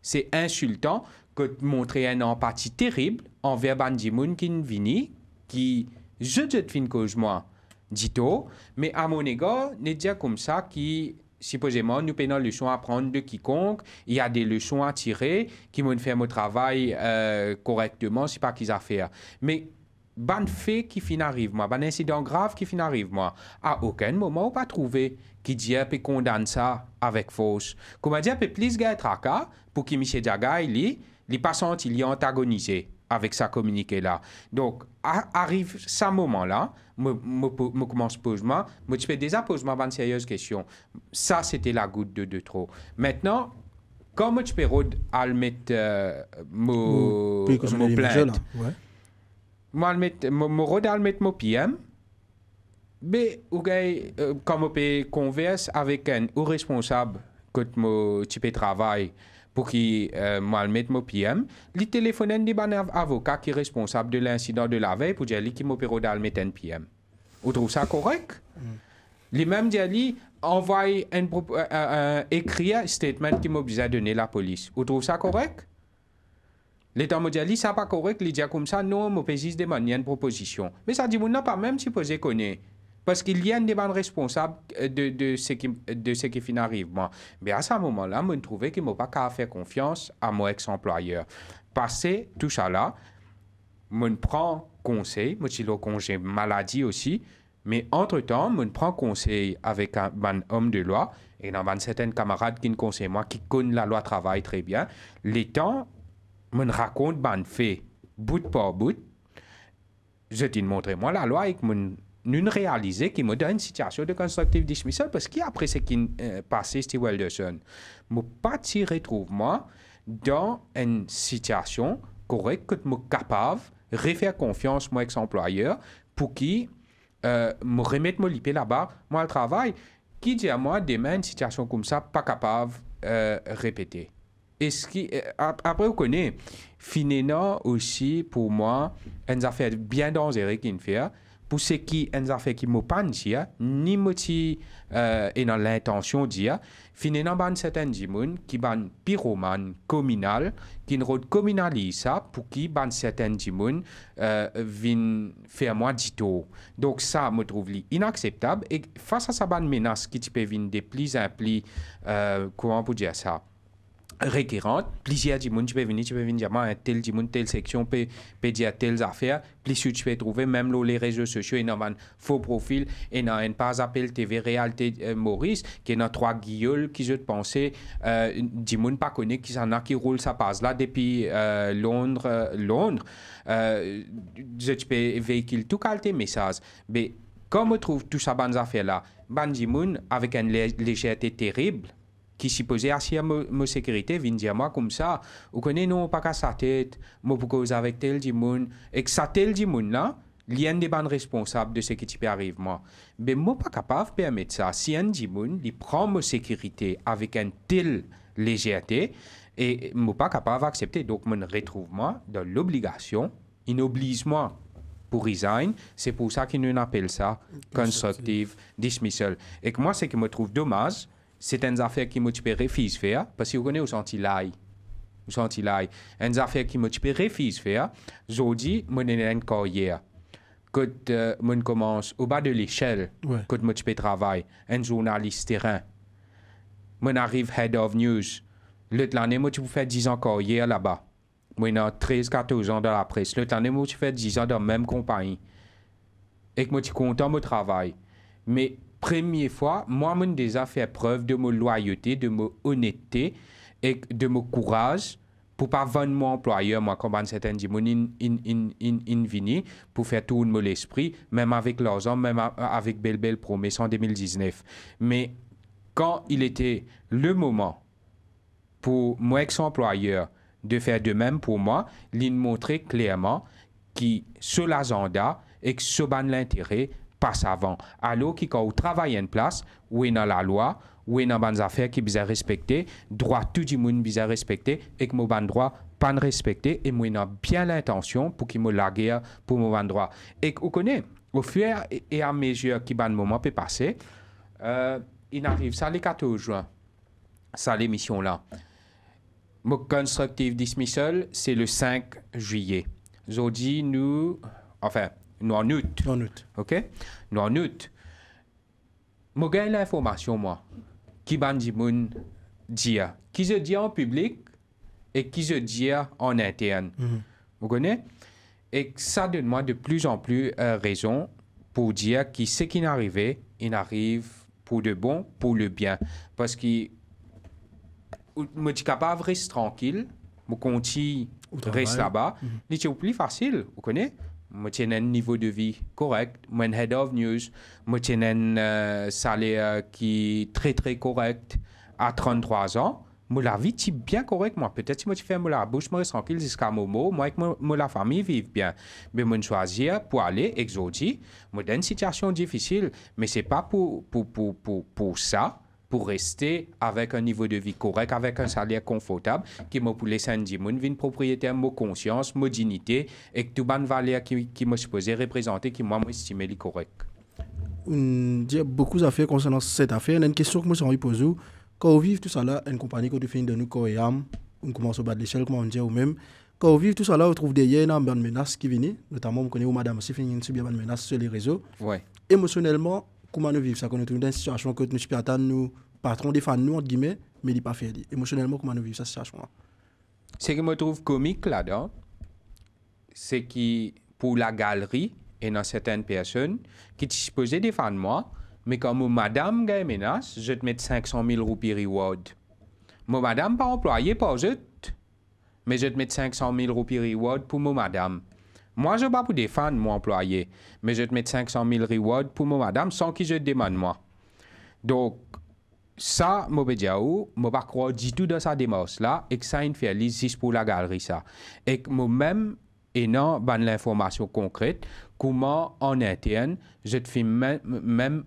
C'est insultant que de montrer une empathie terrible envers Bandimoun qui vini, qui, je te fin cause moi, dit mais à mon égard, je comme ça qui, supposément, nous prenons leçons à prendre de quiconque, il y a des leçons à tirer qui m'ont fait mon travail euh, correctement, c'est pas qu'ils fait Mais ban fait qui fin arrive moi, ban incident grave qui fin arrive moi, à aucun moment on pas trouvé qui Dieu peut condamner ça avec force. Comment dire peut plus gagner tracas pour que M. Diaga il il pas senti il antagonisé avec sa communiqué là. Donc arrive ce moment là, me me commence posement, me tu fais déjà ma une sérieuse question. Ça c'était la goutte de, trop. Maintenant comment tu peux à le mettre mon plainte. Malmet Moro PM, euh, mopiam. quand je comme converse avec un ou responsable que mo type travail pour qui euh, malmet P.M. Li téléphonen un ban avocat qui responsable de l'incident de la veille pour dire li qui mopero met un PM. Vous trouvez ça correct? Mm. Li même dit li envoie un euh, écrit statement qui m'obligeait à donner la police. Vous trouvez ça correct? L'État ça n'est pas correct de dire comme ça, non, mon pays de une proposition. Mais ça dit, on n'a pas même si posé Parce qu'il y a des demande responsable euh, de, ce qui, de ce qui finit moi. Mais à ce moment-là, je trouvais qu'il ne pas qu'à faire confiance à mon ex-employeur. Passer tout ça là, je prends conseil, je suis le congé maladie aussi, mais entre-temps, je prends conseil avec un, homme de loi et dans certain camarades qui me conseille. moi, qui connaissent la loi travail très bien. Les temps me raconte ban fait bout par bout je dis montrer moi la loi et que nous réaliser qu'il me donne une situation de constructive dismissal parce qu'après ce qui est euh, passé Steve Welderson. me pas retrouve retrouver moi dans une situation correcte que suis capable refaire confiance moi ex-employeur pour qui euh, me remette mon lipé là-bas moi le travail qui dit à moi demain une situation comme ça pas capable de euh, répéter est-ce qui, euh, après, vous connaissez, finalement aussi, pour moi, une affaire bien dangereuse qu'il fait. Hein. Pour ce qui des fait qui me pense, hein, ni moti euh, et dans l'intention dire, hein. finalement, ban certains gens qui ban pyromane communal, qui ne communalise ça pour qui ban certains gens euh, viennent faire moins d'ito. Donc ça, me trouve inacceptable. Et face à ça, ban menace qui euh, peut venir de plus en plus, comment pour dire ça? récurrente. Plusieurs tu peux venir, tu peux venir dire, tel, personne, telle section peut, peut dire telles affaires. Plusieurs tu peux trouver, même là, les réseaux sociaux, ils y un faux profil, Ils y un pas appel TV Réalité euh, Maurice, qui est dans trois guilloles qui, je pense, euh, monde pas connu qui s'en a qui roule sa passe là depuis euh, Londres, euh, Londres. Euh, je peux véhiculer tout qualité messages. Mais comment on trouve tout ça, bonnes affaires là, ban avec une légèreté terrible, qui supposait assis à ma sécurité, vient dire moi comme ça, vous connaissez, non, pas qu'à sa tête, moi pour cause avec tel du monde, et que ça tel monde là, il y a des bandes responsables de ce qui t'arrive arrive moi. Mais ben, moi pas capable de permettre ça. Si un du monde, prend ma sécurité avec un tel légèreté, et moi pas capable d'accepter. Donc, je me retrouve moi dans l'obligation, il oblige moi pour resign. C'est pour ça qu'ils nous appellent ça constructive dismissal. Et que moi, ce que me trouve dommage, c'est une affaire qui me refuse faire parce que vous connaissez au senti là au une affaire qui me réfléchir de faire aujourd'hui mon une carrière quand euh, commence au bas de l'échelle quand moi je un journaliste terrain mon arrive head of news l'autre année moi tu 10 ans carrière là-bas moi j'ai 13 14 ans dans la presse l'autre année moi tu fais 10 ans dans la même compagnie et je suis tu content mon travail mais première fois, moi-même déjà fait preuve de ma loyauté, de ma honnêteté et de mon courage pour pas vendre mon employeur, moi, comme certains disent, in, in, in, in pour faire tourner esprit, même avec hommes, même avec Belle Belle Promesse en 2019. Mais quand il était le moment pour mon ex-employeur de faire de même pour moi, il montrait clairement qui, se l'agenda et que ban l'intérêt, passe avant. Alors, qui quand travaillez en place, ou est la loi, ou est dans les affaires qui sont respectées, droit tout le monde être respecté, et que mon droit pas respecté, et moi, j'ai bien l'intention pour qu'il me la pour mon droit. Et vous connaissez, au fur et à mesure que le moment peut passer, euh, il arrive, ça le 14 juin, ça l'émission là. Mon constructive dismissal, c'est le 5 juillet. Aujourd'hui, nous, enfin, Noir OK Noirnut. Moi, gagne l'information, moi, qui bandi moun dire, qui je dit en public et qui je dit en interne. Mhm. Vous connaissez Et ça donne moi de plus en plus euh, raison pour dire que ce qui n'arrive, il arrive pour de bon, pour le bien. Parce que je suis capable de rester tranquille, je continue reste là-bas, c'est mhm. plus facile, vous connaissez je tiens un niveau de vie correct je un head of news Je suis un salaire qui est très très correct à 33 ans Je la vie est bien correct peut-être que si je fais la bouche je moi tranquille jusqu'à mon mot. moi et moi la famille vivent bien mais mon choisir pour aller exotique suis dans une situation difficile mais ce n'est pas pour pour pour pour ça pour rester avec un niveau de vie correct, avec un salaire confortable, qui m'a pour les monde une propriétaire, ma conscience, ma dignité, et tout bonne valeur qui, qui me supposé représenter, qui moi estimé correct. Il y a beaucoup d'affaires concernant cette affaire. Il y a une question que je me suis posée. Quand on vit tout cela une compagnie qui définit de nous, corps et on commence au bas de l'échelle, comme on dit, ou même, quand on vit tout ça là, on trouve derrière une menace qui vient, notamment, on connaît madame aussi une subir une menace sur les réseaux. Ouais. Émotionnellement, comment nous vivons ça Quand nous sommes dans une situation que nous sommes attendre nous patron défend nous entre guillemets, mais il n'est pas fait. Émotionnellement, comment nous vivons cette situation là Ce que me trouve comique là-dedans, c'est que pour la galerie et dans certaines personnes qui sont supposées défendre moi, mais comme madame gagne menace, je te mets 500 000 roupies reward. mon madame, pas employée, pas je, mais je te mets 500 000 roupies reward pour mon madame. Moi, je pas pour défendre mon employé, mais je te mets 500 000 rewards pour mon madame sans que je demande moi. Donc, ça, je ne pas croire du tout dans sa démarche là, et que ça inférieure juste pour la galerie ça. Et que moi-même, et non, l'information concrète, comment en interne, je te fais même, même,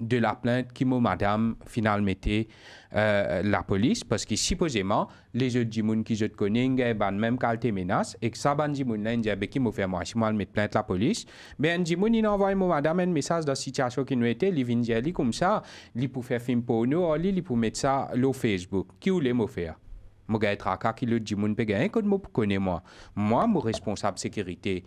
de la plainte ma Madame finalement mettait euh, la police parce que supposément les autres gens qui je connais eh ben même quand menace et que ça ban gens là eh ben, qui m'a fait moi si moi mettre plainte la police ben gens ils envoie ma Madame un message dans situation qui nous était ils viennent comme ça li pour faire film pour nous li pour mettre ça sur Facebook qui voulait me faire mon gars traka que le gens peut gagner code moi connais connaître moi moi mon responsable sécurité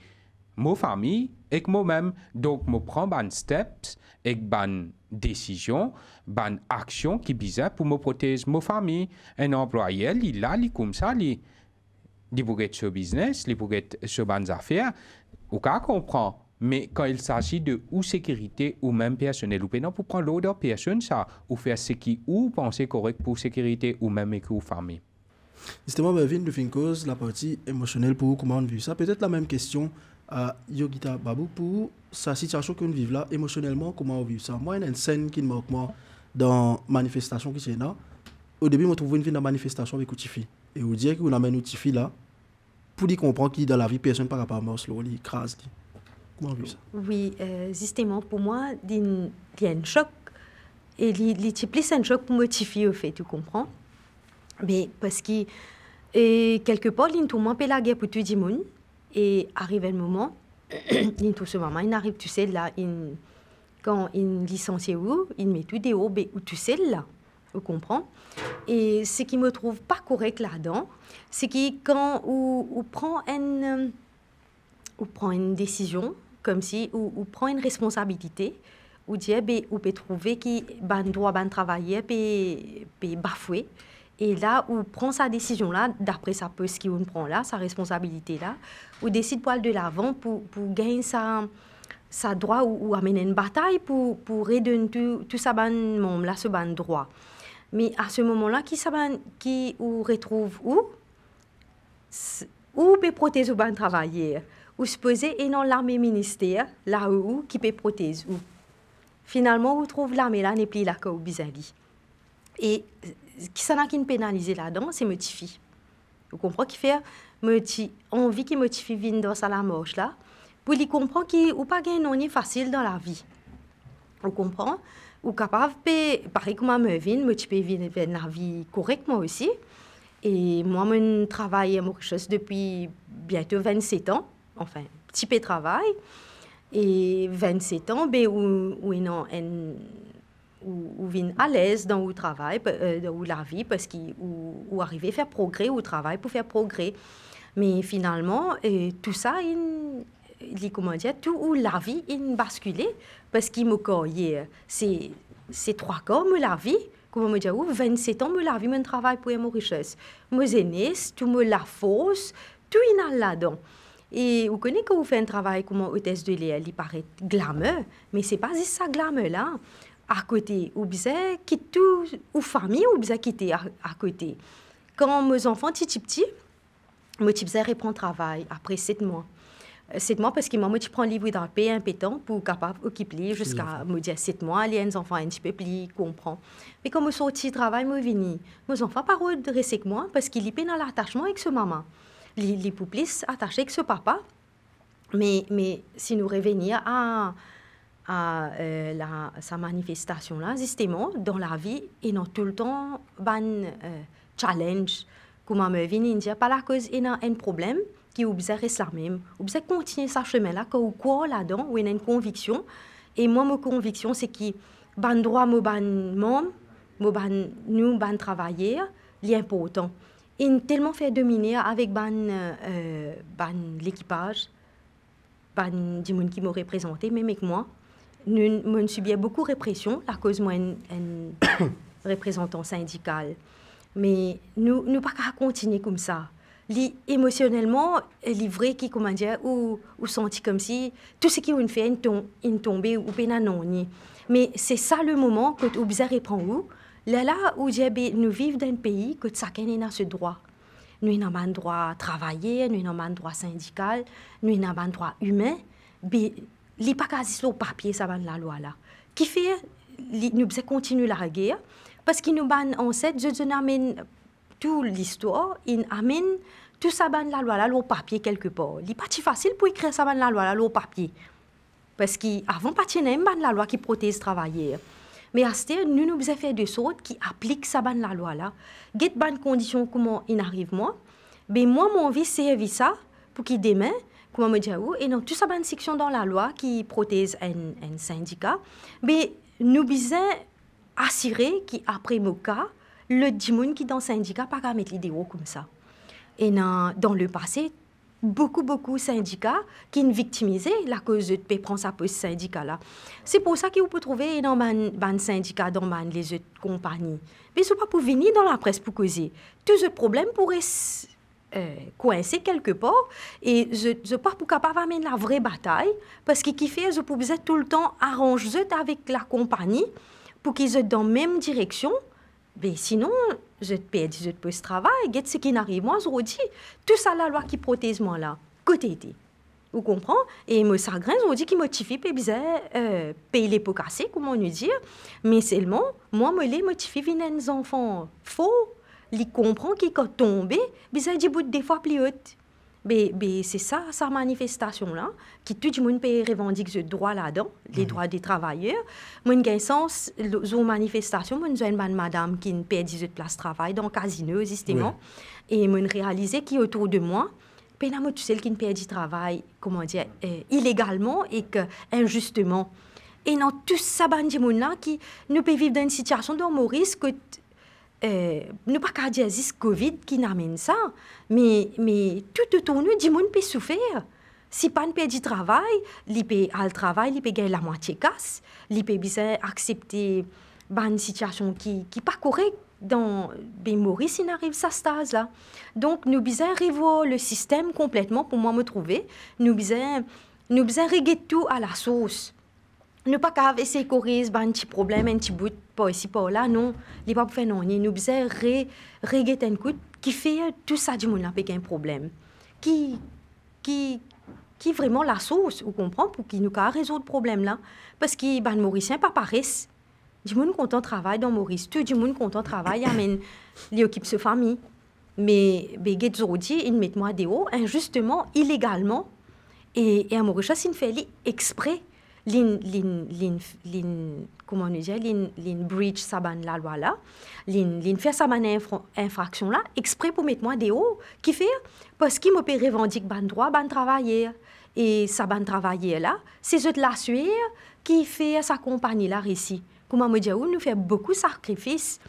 mon famille et moi-même donc je prends ban steps et ban décision, ban action qui bizarre pour me protéger ma famille. Un employé, il a, il comme ça, il, pourrait être sur business, il pourrait ce bonnes affaires. Ou cas comprend. Mais quand il s'agit de ou sécurité ou même personnel, ou pénal, pour prendre l'autre personne, ça, ou faire ce qui ou penser correct pour sécurité ou même équipe famille. Justement, Bervin, de fin cause, la partie émotionnelle pour vous, comment on vit ça Peut-être la même question à Yogita Babu pour sa situation que vit là, émotionnellement, comment on vit ça. Moi, il y a une scène qui me manque dans la manifestation qui est là. Au début, je trouve une vie dans la manifestation avec fille. Et on dit qu'on amène fille là pour lui comprendre qu'il dans la vie, personne par rapport à Morse, il écrase. Comment on vit ça Oui, euh, justement, pour moi, il y a un choc. Et il c'est un choc pour fille, au fait, tu comprends Mais parce que, et quelque part, il y a un tourment pour tout le monde et arrive le moment, (clears throat) il tout ce moment, il arrive, tu sais, là, quand il licencie où, il met tout des hauts, tu sais, là, vous comprends. Et ce qui me trouve pas correct là-dedans, c'est que quand on, prend une, prend une décision, comme si on, prend une responsabilité, ou dit, on eh ben, peut trouver qui ben, doit ben travailler, eh ben, ben bafouer. Et là, où prend sa décision là, d'après sa peu ce qu'on prend là, sa responsabilité là, ou décide pour aller de l'avant pour, pour gagner sa, sa droit ou, amener une bataille pour, pour redonner tout, tout sa ban monde là, ce ban droit. Mais à ce moment-là, qui sa qui ou retrouve où Où peut protéger ban travailler Ou se poser et non l'armée ministère, là où, qui peut protéger où Finalement, on trouve l'armée là, n'est plus là qu'au Bizali. Et qui s'en a qui pénalisé là-dedans, c'est mes Vous comprenez qui fait me envie qui me fait vivre dans la moche là. Pour lui comprend qui ou pas gain non facile dans la vie. Vous comprend Ou capable de pareil comme me vivre, la vie correctement aussi. Et moi je travaille à chose depuis bientôt 27 ans, enfin petit peu travail. Et 27 ans, ben ou, ou non, en, ou viennent à l'aise dans le travail, euh, dans la vie, parce qu'ils ou arriver à faire progrès, ou travail pour faire progrès. Mais finalement, euh, tout ça, il, comment dire, tout où la vie il basculé, parce qu'il me euh, c'est c'est trois corps me la vie. Comment me dire, 27 ans, me la vie, mon travail pour mon richesse. Mes aînés, tout me la fausse, tout il là-dedans. Et vous connaissez que vous faites un travail comme hôtesse de l'air, il paraît glamour, mais c'est pas ça glamour là à côté, ou bien quitte tout, ou famille, ou bien quitter à, côté. Quand mes enfants sont petits, moi, je reprends travail après sept mois. Euh, sept mois parce que moi, je prends le livre d'un pays un pétant pour capable occuper jusqu'à me dire 7 mois, les enfants un petit peu plus comprend. Mais quand je sorti du travail, je venu. Mes enfants pas rester avec moi parce qu'ils sont dans l'attachement avec ce maman. ils sont plus attachés avec ce papa. Mais, mais si nous revenir à à euh, sa manifestation-là, justement, dans la vie, y a tout le temps, ban euh, challenge, comme on n'y dire, pas la cause, il y a un problème qui observe reste la même, observe continuer sa chemin-là, quand quoi là-dedans, où il y a une conviction, et moi, ma conviction, c'est que, ban droit, mon ban membre, mon ban nous, ban travailler, c'est important. Il tellement fait dominer avec ban, euh, ban l'équipage, ban du monde qui me représenté, même avec moi, nous, nous beaucoup de répression, à cause moi (coughs) un, représentant syndical. Mais nous ne pouvons pas continuer comme ça. émotionnellement, livré qui, comment dire, ou, ou senti comme si tout ce qui ont fait est tombé ou peine non. Mais c'est ça le moment que tu observes où là là où nous vivons dans un pays que chacun a ce droit nous avons le droit de travailler, nous avons le droit syndical, nous avons le droit humain, ce n'est pas qu'à papier, ça va la loi là. Ce qui fait, nous avons continuer la guerre parce qu'ils nous ont en fait, je toute l'histoire, ils ont amené tout ça dans la loi là, le papier quelque part. Ce n'est pas facile pour écrire ça la loi là, le papier Parce qu'avant, il y avait la loi qui protège les travailleurs. Mais à ce nous avons fait des sautes qui appliquent ça dans la loi là. get ban condition comment il arrive moi Mais moi, mon vie, c'est ça pour qu'il demain, comment me et non tout ça une section dans la loi qui protège un, syndicat mais nous besoin assurer qui après mon cas le dimoun qui dans le syndicat pas mettre l'idée comme ça et dans, dans le passé beaucoup, beaucoup de syndicats qui ont victimisé la cause de prend sa pose syndicat là. C'est pour ça qu'il vous peut trouver dans man syndicat syndicat dans les autres compagnies. Mais ce n'est pas pour venir dans la presse pour causer. Tout ce problème pourrait euh, coincé quelque part et je, je pars pour capable d'amener la vraie bataille parce que qui fait je pouvais tout le temps arranger avec la compagnie pour qu'ils soient dans la même direction mais ben, sinon je te perds je peux ce travail ce qui n'arrive moi je redis tout ça la loi qui protège moi là côté été vous comprenez Et me je on dis qu'il motifie puis euh, paye les pots cassés, comment on dit, mais seulement, moi, me les motifie, les enfants. Faux, il comprend qu'il est tombé, mais ça dit des fois plus haut. Mais, c'est ça, sa manifestation-là, qui tout le monde peut revendiquer ce droit-là-dedans, les mhm. droits des travailleurs. Moi, j'ai sens, aux manifestations, moi, j'ai une madame qui perd 18 places de travail dans le casino, justement. Et moi, réalisé qui autour de moi, tout tu sais, qui perd du travail, comment dire, eh, illégalement et que, injustement. Et dans tout ça, qui ne peut vivre dans une situation de Maurice que euh, nous pas qu'à dire Covid qui n'amène ça, mais, mais tout autour nous, le monde peut souffrir. Si pas perd du travail, il peut le travail, il peut la moitié casse, il peut accepter ben, une situation qui qui pas correcte dans ben Maurice il à sa stase là. Donc nous besoin revoir le système complètement pour moi me trouver, nous besoin nous tout à la source ne pas qu'ave essayer corriger ben, un petit problème un petit bout pas ici pas là non les pas faire non Nous nous besoin ré un coup qui fait euh, tout ça du monde là un problème qui qui qui vraiment la source vous comprenez, pour qu'il nous a résoudre problème là parce que ben mauricien pas paris du monde content travail dans Maurice tout du monde content travail amène (coughs) les équipes se famille mais béguet ben, zodi ils mettent moi des hauts injustement illégalement et, et à Mauritius ils font exprès l'in l'in l'in comment on dit l'in breach saban la loi là l'in l'in faire saban infraction là exprès pour mettre moi des hauts qui fait parce qu'il me peut revendique ban droit ban travailler et saban travailler là c'est eux la suivre qui fait sa compagnie là ici comment me dire nous fait beaucoup de sacrifices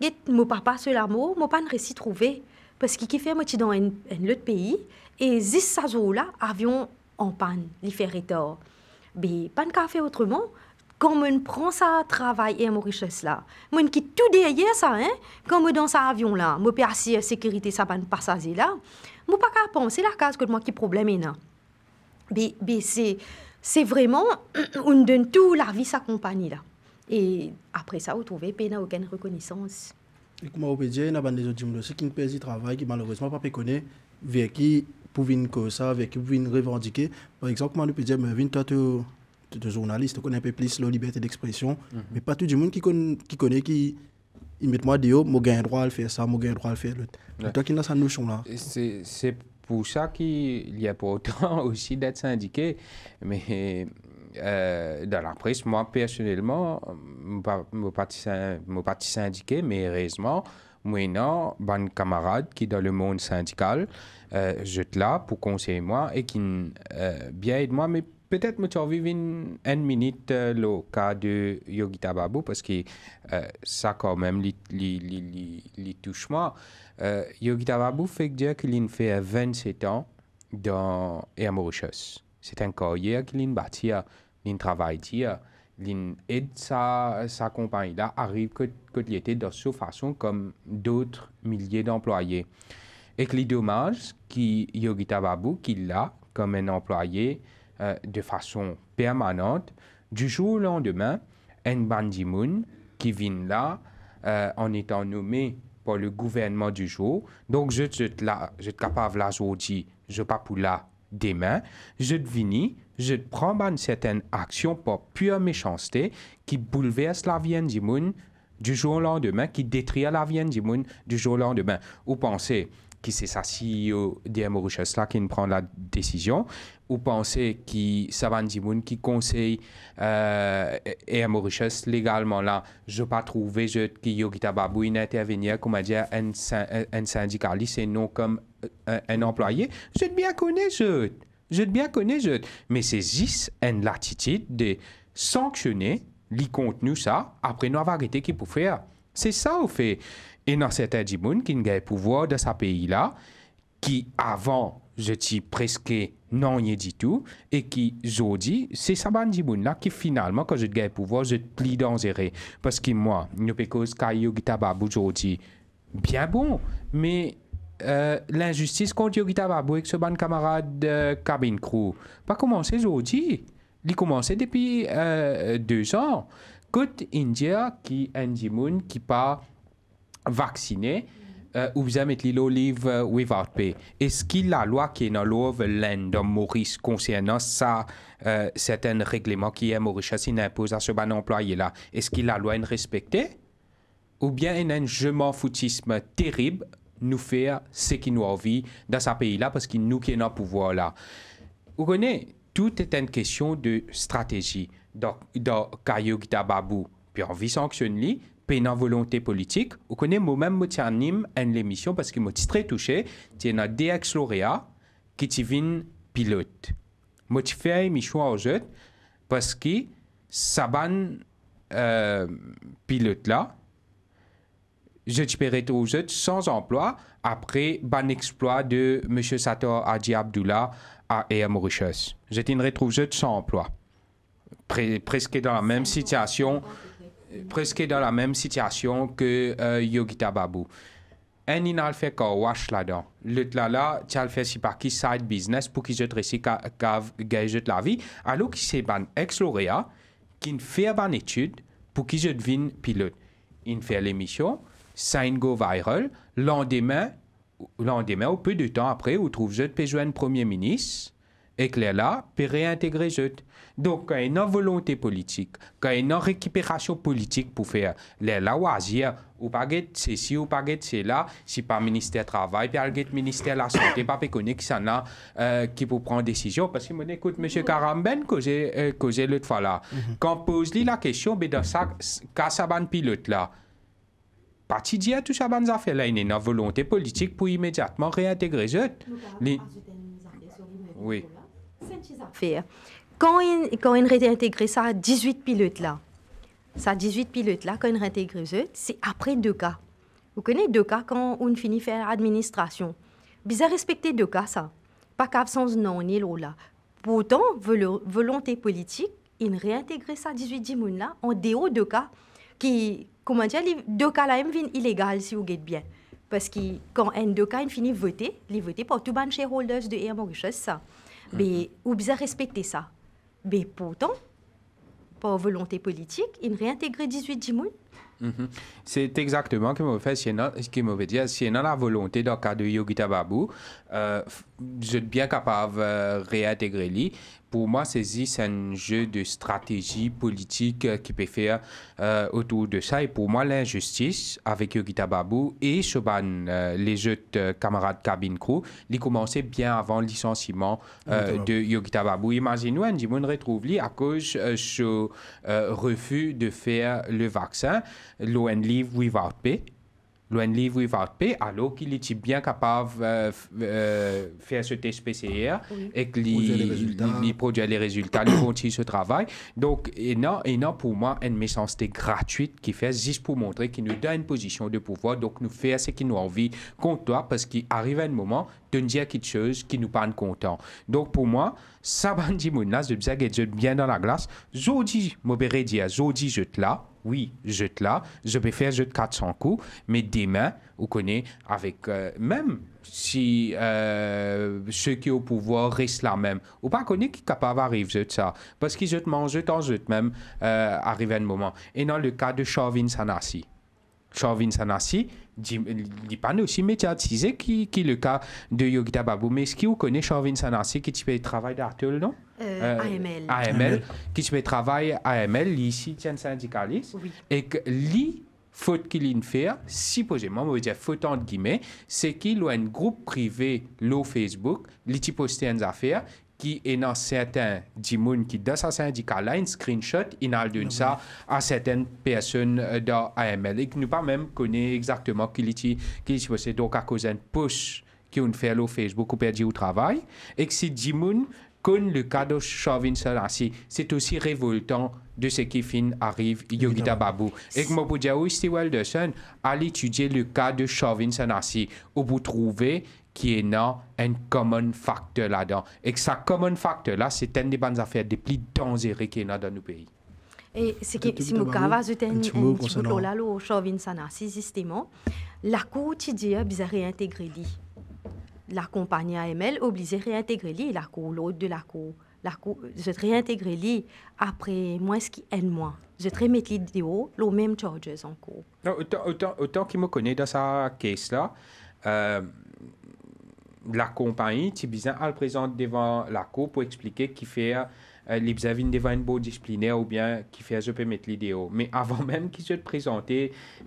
et mon papa sur l'amour mon pas récit trouver parce qu'il fait moi dans un, autre pays et zis jour là avion en panne, il fait retard mais pas de café autrement. Quand on prend ça travail et ma richesse là, moi qui tout derrière ça, hein, quand moi dans cet avion là, moi perds la sécurité ça va ne pas là, moi pas qu'à penser la case que moi qui problème est là. Mais, mais c'est c'est vraiment (clears throat) on donne tout la vie sa compagnie là. Et après ça, vous trouvez peine aucune reconnaissance. Et comment vous pouvez dire, il y a des gens qui ont travail qui malheureusement pas connaît, qui pour venir comme ça, avec, pour venir revendiquer. Par exemple, moi, je peux mais toi, tu es journaliste, tu connais un peu plus la liberté d'expression, mais pas tout le monde qui, connaît qui connaît, qui il met moi dehors, moi j'ai droit de faire ça, moi j'ai droit à faire l'autre. Toi qui n'as cette notion là. C'est pour ça qu'il y a pour autant aussi d'être syndiqué, mais dans la presse, moi personnellement, je ne suis pas syndiqué, mais heureusement, Maintenant, bon camarade qui dans le monde syndical, euh, je te là pour conseiller moi et qui euh, bien aide moi, mais peut-être me tu vivre une, une, minute euh, le cas de Yogita Babu parce que euh, ça quand même les touche moi. Euh, Yogita Babu fait dire qu'il fait 27 ans dans et C'est un carrière qu'il a bâti, il travaille et sa, compagnie là arrive était de sa façon comme d'autres milliers d'employés. Et que les dommages qui Yogita Babu, qu'il a comme un employé euh, de façon permanente, du jour au lendemain, bandimoun qui vient là, euh, en étant nommé par le gouvernement du jour, donc je suis là, je suis capable là aujourd'hui, je pas pour là Demain, je devinis, je prends une certaine action par pure méchanceté qui bouleverse la vie du monde du jour au lendemain, qui détruit la vie du monde du jour au lendemain. Vous pensez, qui c'est ça si DM Mauritius là qui prend la décision ou pensez que Savan Moon qui conseille euh, e Moruches légalement là je pas trouvé je qui Yogita Babou intervenir comme dire un, syndicaliste et non comme euh, un, employé je te bien connais je je te bien connais je mais c'est juste une latitude de sanctionner les contenus ça après nous avoir arrêté qui pour faire c'est ça au fait et dans certains gens qui le pouvoir de ce pays-là, qui avant, je dis presque non rien du tout, et qui aujourd'hui, c'est ce gens là qui finalement, quand je gagne pouvoir, je plus dangereux. Parce que moi, je peux que Kayo Tababou aujourd'hui, bien bon, mais euh, l'injustice contre Yogi avec et ce bon camarade euh, Cabin Crew, pas commencé aujourd'hui, il commencé depuis euh, deux ans. Côte India qui est un qui pas vaccinés euh, ou bien mettre l'île olive euh, without pay. Est-ce qu'il la loi qui est dans l'œuvre de Maurice concernant ça, euh, certains règlements qui est Maurice Chassin impose à ce ban employé là? Est-ce qu'il la loi est respectée? Ou bien il y a un je m'en foutisme terrible nous faire ce qui nous envie dans ce pays-là parce qu'il nous qui est le pouvoir là. Vous connaissez, tout est une question de stratégie. donc dans Kayo Babou, puis on vit sanctionner en une volonté politique, on connaît moi-même moi anime l'émission parce que suis très touché, y a un ex qui est pilote Moi fais mes choix parce que ce pilote là, je suis au sans emploi après ban exploit de M. Sator Adi Abdullah à Air Mauritius. Je retrouve sans emploi. presque dans la même situation presque dans la même situation que euh, Yogita Babu. Un inal fait qu'un wash là-dedans. L'autre là-là, fait si par qui side business pour qu'ils jettent ici qu'ils la vie. Alors qu'ils c'est un ex-lauréat qui fait une étude pour qu'ils je pilote. Il fait l'émission, ça go viral. Lendemain, lendemain, au peu de temps après, on trouve je peux un premier ministre et que là, peut réintégrer jeune. Donc, quand il y a une volonté politique, quand il y a une récupération politique pour faire les la ou pas ceci, ou pas cela, si le ministère du Travail, puis le ministère de la Santé, pas connaît qui s'en a, euh, qui pour prendre décision. Parce que, mon écoute, M. Karamben, que j'ai euh, l'autre fois là, mhm. quand pose la question, mais ben, dans sa cassabane pilote là, parti dire tout ça, bonne c'est là, il y a une volonté politique pour immédiatement réintégrer eux. Oui. oui. Quand ils quand ça, 18 pilotes là, ça 18 pilotes là, quand ils réintègrent c'est après deux cas. Vous connaissez deux cas quand on finit faire administration. ont respecter deux cas ça. Pas qu'absence non, ni là. Pourtant, volonté politique, ils réintégré ça 18 dimoun là en déo deux cas qui, comment dire, deux cas là, ils viennent illégal si vous êtes bien. Parce que quand un deux cas, ils finissent voter, ils votent pour tout les shareholders de Air ça. Mais, vous bizarre respecter ça. Mais pourtant, par volonté politique, il réintégrait 18 Djimoun. Mhm. C'est exactement ce que me fait ce qui me veut dire, c'est dans la volonté dans le cas de Yogi euh, vous bien capable de euh, réintégrer lui. Pour moi, c'est un jeu de stratégie politique euh, qui peut faire euh, autour de ça. Et pour moi, l'injustice avec Yogita et Choban, les autres camarades cabine crew, ils commençaient bien avant le licenciement de Yogita Babu. Imaginez-nous, on retrouve lui à cause de refus de faire le vaccin, L'ONLIVE Without Pay loin livre va alors qu'il était bien capable de euh, euh, faire ce test PCR et qu'il produit les résultats, il continue ce travail. Donc, et non, et non pour moi, une méchanceté gratuite qui fait juste pour montrer qu'il nous donne une position de pouvoir, donc nous faire ce qu'il nous envie contre toi, parce qu'il arrive un moment de dire quelque chose qui nous parle content. Donc, pour moi, ça, bandit, mon de bien dans la glace. Jodi, je dire, je te là oui, je te là, je vais faire de 400 coups, mais demain, vous connaissez, avec euh, même si euh, ceux qui ont au pouvoir restent là même, ou pas connaît qui est capable d'arriver de ça, parce qu'ils te mangent, jetent en te même, euh, arrive un moment. Et dans le cas de Chauvin sanasi Chauvin sanasi il pas aussi médiatisé qui, qui le cas de Yogita Babou. Mais ce qui vous connaît, Charvin Sanassi, qui travaille travail d'Arthur, non euh, euh, AML. AML, qui travaille le travail AML, ici, tient syndicaliste. Et que lui, faute qu'il fait, supposément, on dire faute entre guillemets, c'est qu'il a un groupe privé, Facebook, qui poste des affaires, qui est dans certains qui qui dans sa syndicat-là screenshot a donné ça à certaines personnes euh, dans AML. qui nous pas même pas exactement qui li qui ki donc à à cause d'un push qui ont fait le Facebook ou perdu le travail. Et si ces moun le cas de Chauvin-Sanasi, C'est aussi révoltant de ce qui fin arrive Yogi Babu. Et que moi, pour dire, Steve Wilderson, étudier le cas de Chauvin sanasi où vous trouvez qui est non un common factor là-dedans. Et que ça common factor là, c'est une des bonnes affaires des plus dangereuses qu'il y a dans nos pays. Et c'est que si nous cavons un petit boulot là, le chauvin sana, si justement, la cour tu dis euh, bizarre réintégrer lui. La compagnie AML obligée réintégrer lui, la cour l'autre de la cour. La cour, je te réintégrer lui après moins ce qui aide moi. Je te remets les le même charges en cours. Autant, autant, autant qu'il me connaît dans sa case là, euh, la compagnie, Tibizan, elle présente devant la cour pour expliquer qui fait euh, devant une board disciplinaire ou bien qui fait je peux mettre l'idéal. Mais (laughs) avant même qu'ils se présentent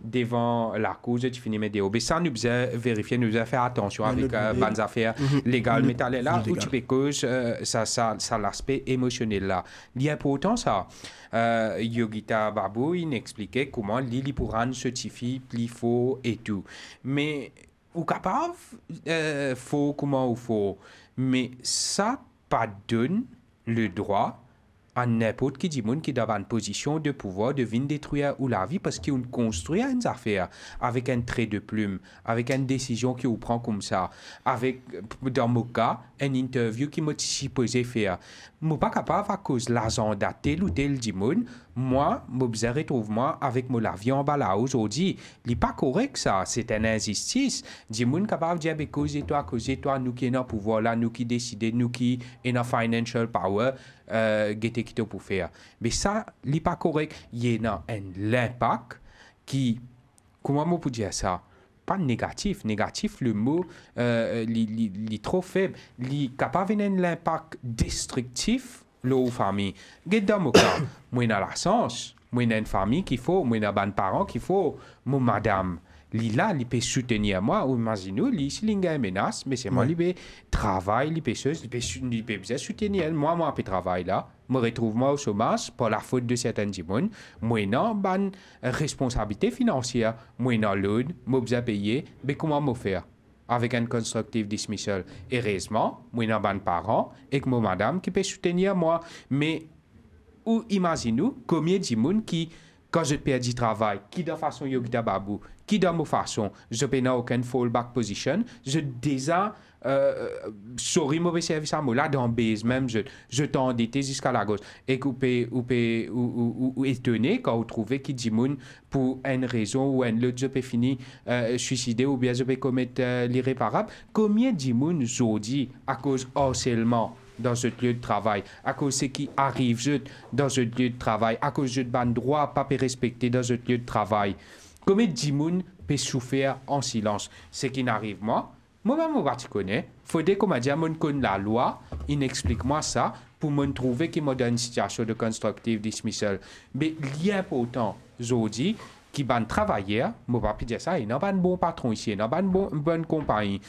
devant la cour, je finis mes Mais ça, nous besoin vérifier, nous besoin faire attention avec euh, les affaires mhm. légales. Mhm. Mais là, tu peux ça, ça, l'aspect émotionnel là. L'important, ça, euh, Yogita Babu, il expliquait comment Lili se tifie pli faux et tout. Mais ou capable, euh, comment ou faux Mais ça pas donne le droit à n'importe qui dit qui est une position de pouvoir de venir détruire ou la vie parce qu'il construit une affaire avec un trait de plume, avec une décision vous prend comme ça, avec, dans mon cas, une interview qui m'a supposé faire. Je ne suis pas capable à cause de l'agenda tel ou tel monde. Moi, je me retrouve moi avec mon avion en bas là Ce n'est pas correct ça, c'est une injustice. suis pas capable de dire, cause toi, cause toi, nous qui avons le pouvoir nous qui décidons, nous qui avons financial power, euh, qui pour faire. Mais ça, ce n'est pas correct. Il y a un impact qui, comment je peux dire ça? pas négatif. Négatif, le mot, il euh, est euh, trop faible. Il capable d'avoir l'impact impact destructif l'eau famille. Il moi dans (coughs) la sens, moi dans une famille qu'il faut, moi dans un parents qu'il faut, moi madame là, il peut soutenir moi, ou imaginez, il si a une menace, mais c'est moi, il travaille, travailler, il peut soutenir. Moi, moi, je travaille là. Je me retrouve moi au chômage pour la faute de certains je Moi, non, ban responsabilité financière. Moi, non, l'aide, moi, je payer, mais comment me faire? avec un constructif dismissal. Heureusement, moi, j'ai de parents et que madame qui peut soutenir moi. Mais, ou imaginez vous combien de gens qui quand je perds du travail, qui de façon Yogita d'ababou, qui de ma façon, je n'ai aucun fallback position, je déjà euh, euh sorry mauvais service à moi là dans base même je je t'ai endetté jusqu'à la gauche et vous ou ou, étonné quand vous trouvez qui dit pour une raison ou une autre je peux finir euh, suicider ou bien je peux commettre euh, l'irréparable combien dit aujourd'hui à cause harcèlement dans ce lieu de travail, à cause de ce qui arrive juste dans ce lieu de travail, à cause de ban droit pas respecté dans ce lieu de travail. Comme Jimun peut souffrir en silence, ce qui n'arrive moi, moi-même, moi, je connais. Faudrait qu'on dit, la loi, il explique-moi ça, pour me trouver qui me donne une situation de constructive dismissal. Mais l'important, aujourd'hui, qui va travailler, moi, je pas dire ça, il n'a pas un bon patron ici, il pas bonne compagnie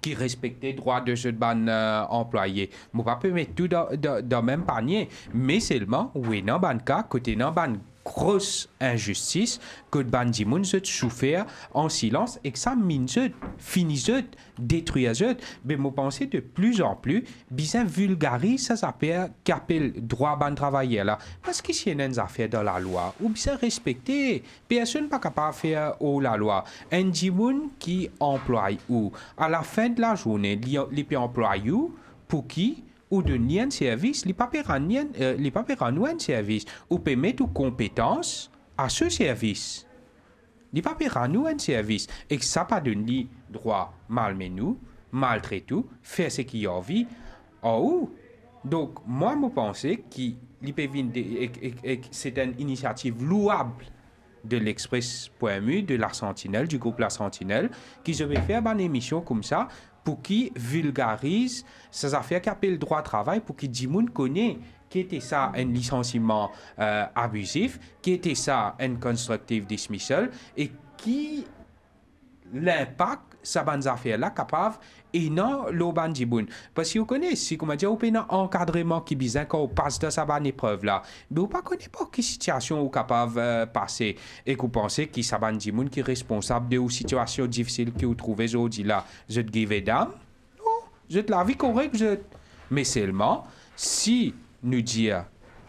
qui respectait droits de ce ban employé. Euh, employés. Je ne pas mettre tout dans, le même panier, mais seulement, oui, non ban cas, côté non ban grosse injustice que les gens moon souffert en silence et que ça mine finit détruit mais mon pensée de plus en plus bizarre vulgarise ça s'appelle le droit ban travailler là parce que a une affaire dans la loi ou bien respecter personne pas capable de faire ou la loi un Ki-moon qui emploie ou à la fin de la journée il peut employer pour qui ou de nien service, les papiers nien, euh, de papera service, ou peuvent mettre compétences à ce service. Les papera un service, et ça pas de ni droit malmenou, tout faire ce qu'il a envie, ou. Donc, moi, je pense que c'est une initiative louable de l'Express.mu, de la Sentinelle, du groupe La Sentinelle, qui je vais faire une émission comme ça, pour qui vulgarise ces affaires qui appellent droit travail, pour qui Dimoun connaît qui était ça un licenciement euh, abusif, qui était ça un constructive dismissal et qui l'impact ces bonnes affaires-là capable et non l'Oban Parce que vous connaissez, si vous avez un encadrement qui bizarre quand vous passe dans cette épreuve là. Mais vous ne connaissez pas quelle situation vous capable de euh, passer. Et vous pensez que Saban Jiboun qui est responsable de la situation difficile que vous trouvez aujourd'hui là. Je te give dame. Non, je te la vie correcte. Mais seulement, si nous disons,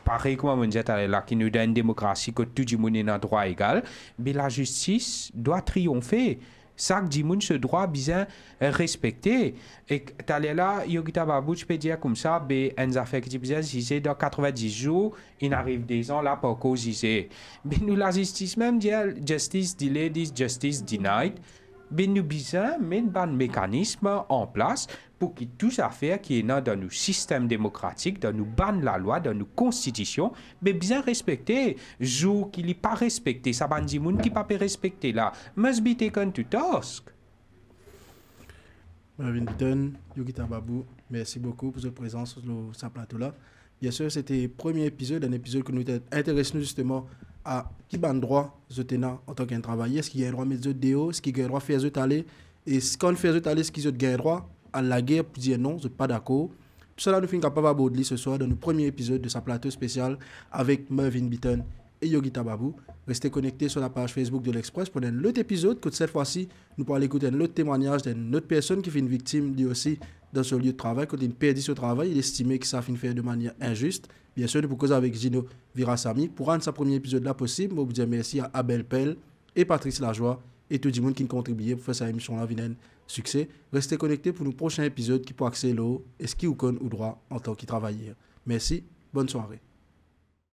pareil comme on dit là, qui nous donne une démocratie que tout le monde est droit égal, mais la justice doit triompher sac que ce droit bien respecté. Et t'allais là, Yogita Babouch peut dire comme ça, ben, qui bien dans 90 jours, il arrive des ans là pour cause nous la justice même dit, justice delayed is justice denied nous une d'un mécanisme en place pour que les affaires qui est dans nos système démocratique, dans nos bandes la loi, dans nos constitutions, mais bien respecter. Jour qu'il n'est pas respecté, ça bande moun qui pas respecté là. Must be taken to task. Marvinton, Babou, merci beaucoup pour votre présence sur ce plateau-là. Bien sûr, c'était le premier épisode, un épisode que nous intéresse justement à qui bande droit zotena en tant qu'un travailleur est ce qu'il y a un droit mais autres? est ce qu'il y a un droit faire zot aller et quand fait zot aller ce y a un droit à la guerre pour dire non suis pas d'accord tout cela nous finit capable Baudli ce soir dans le premier épisode de sa plateau spéciale avec Mervyn Beaton et Yogi Tababou. Restez connectés sur la page Facebook de l'Express pour un autre épisode que cette fois-ci, nous pourrons écouter un autre témoignage d'une autre personne qui fait une victime lui aussi dans ce lieu de travail, quand il perdit ce travail, il estimait que ça a faire de manière injuste. Bien sûr, pour cause avec Gino Virasami, pour rendre ce premier épisode là possible, je vous dire merci à Abel Pell et Patrice Lajoie et tout le monde qui contribué pour faire cette émission là vilaine succès. Restez connectés pour nos prochains épisodes qui pour accéder l'eau et ce qui vous connaît ou droit en tant qu'y travailler. Merci, bonne soirée.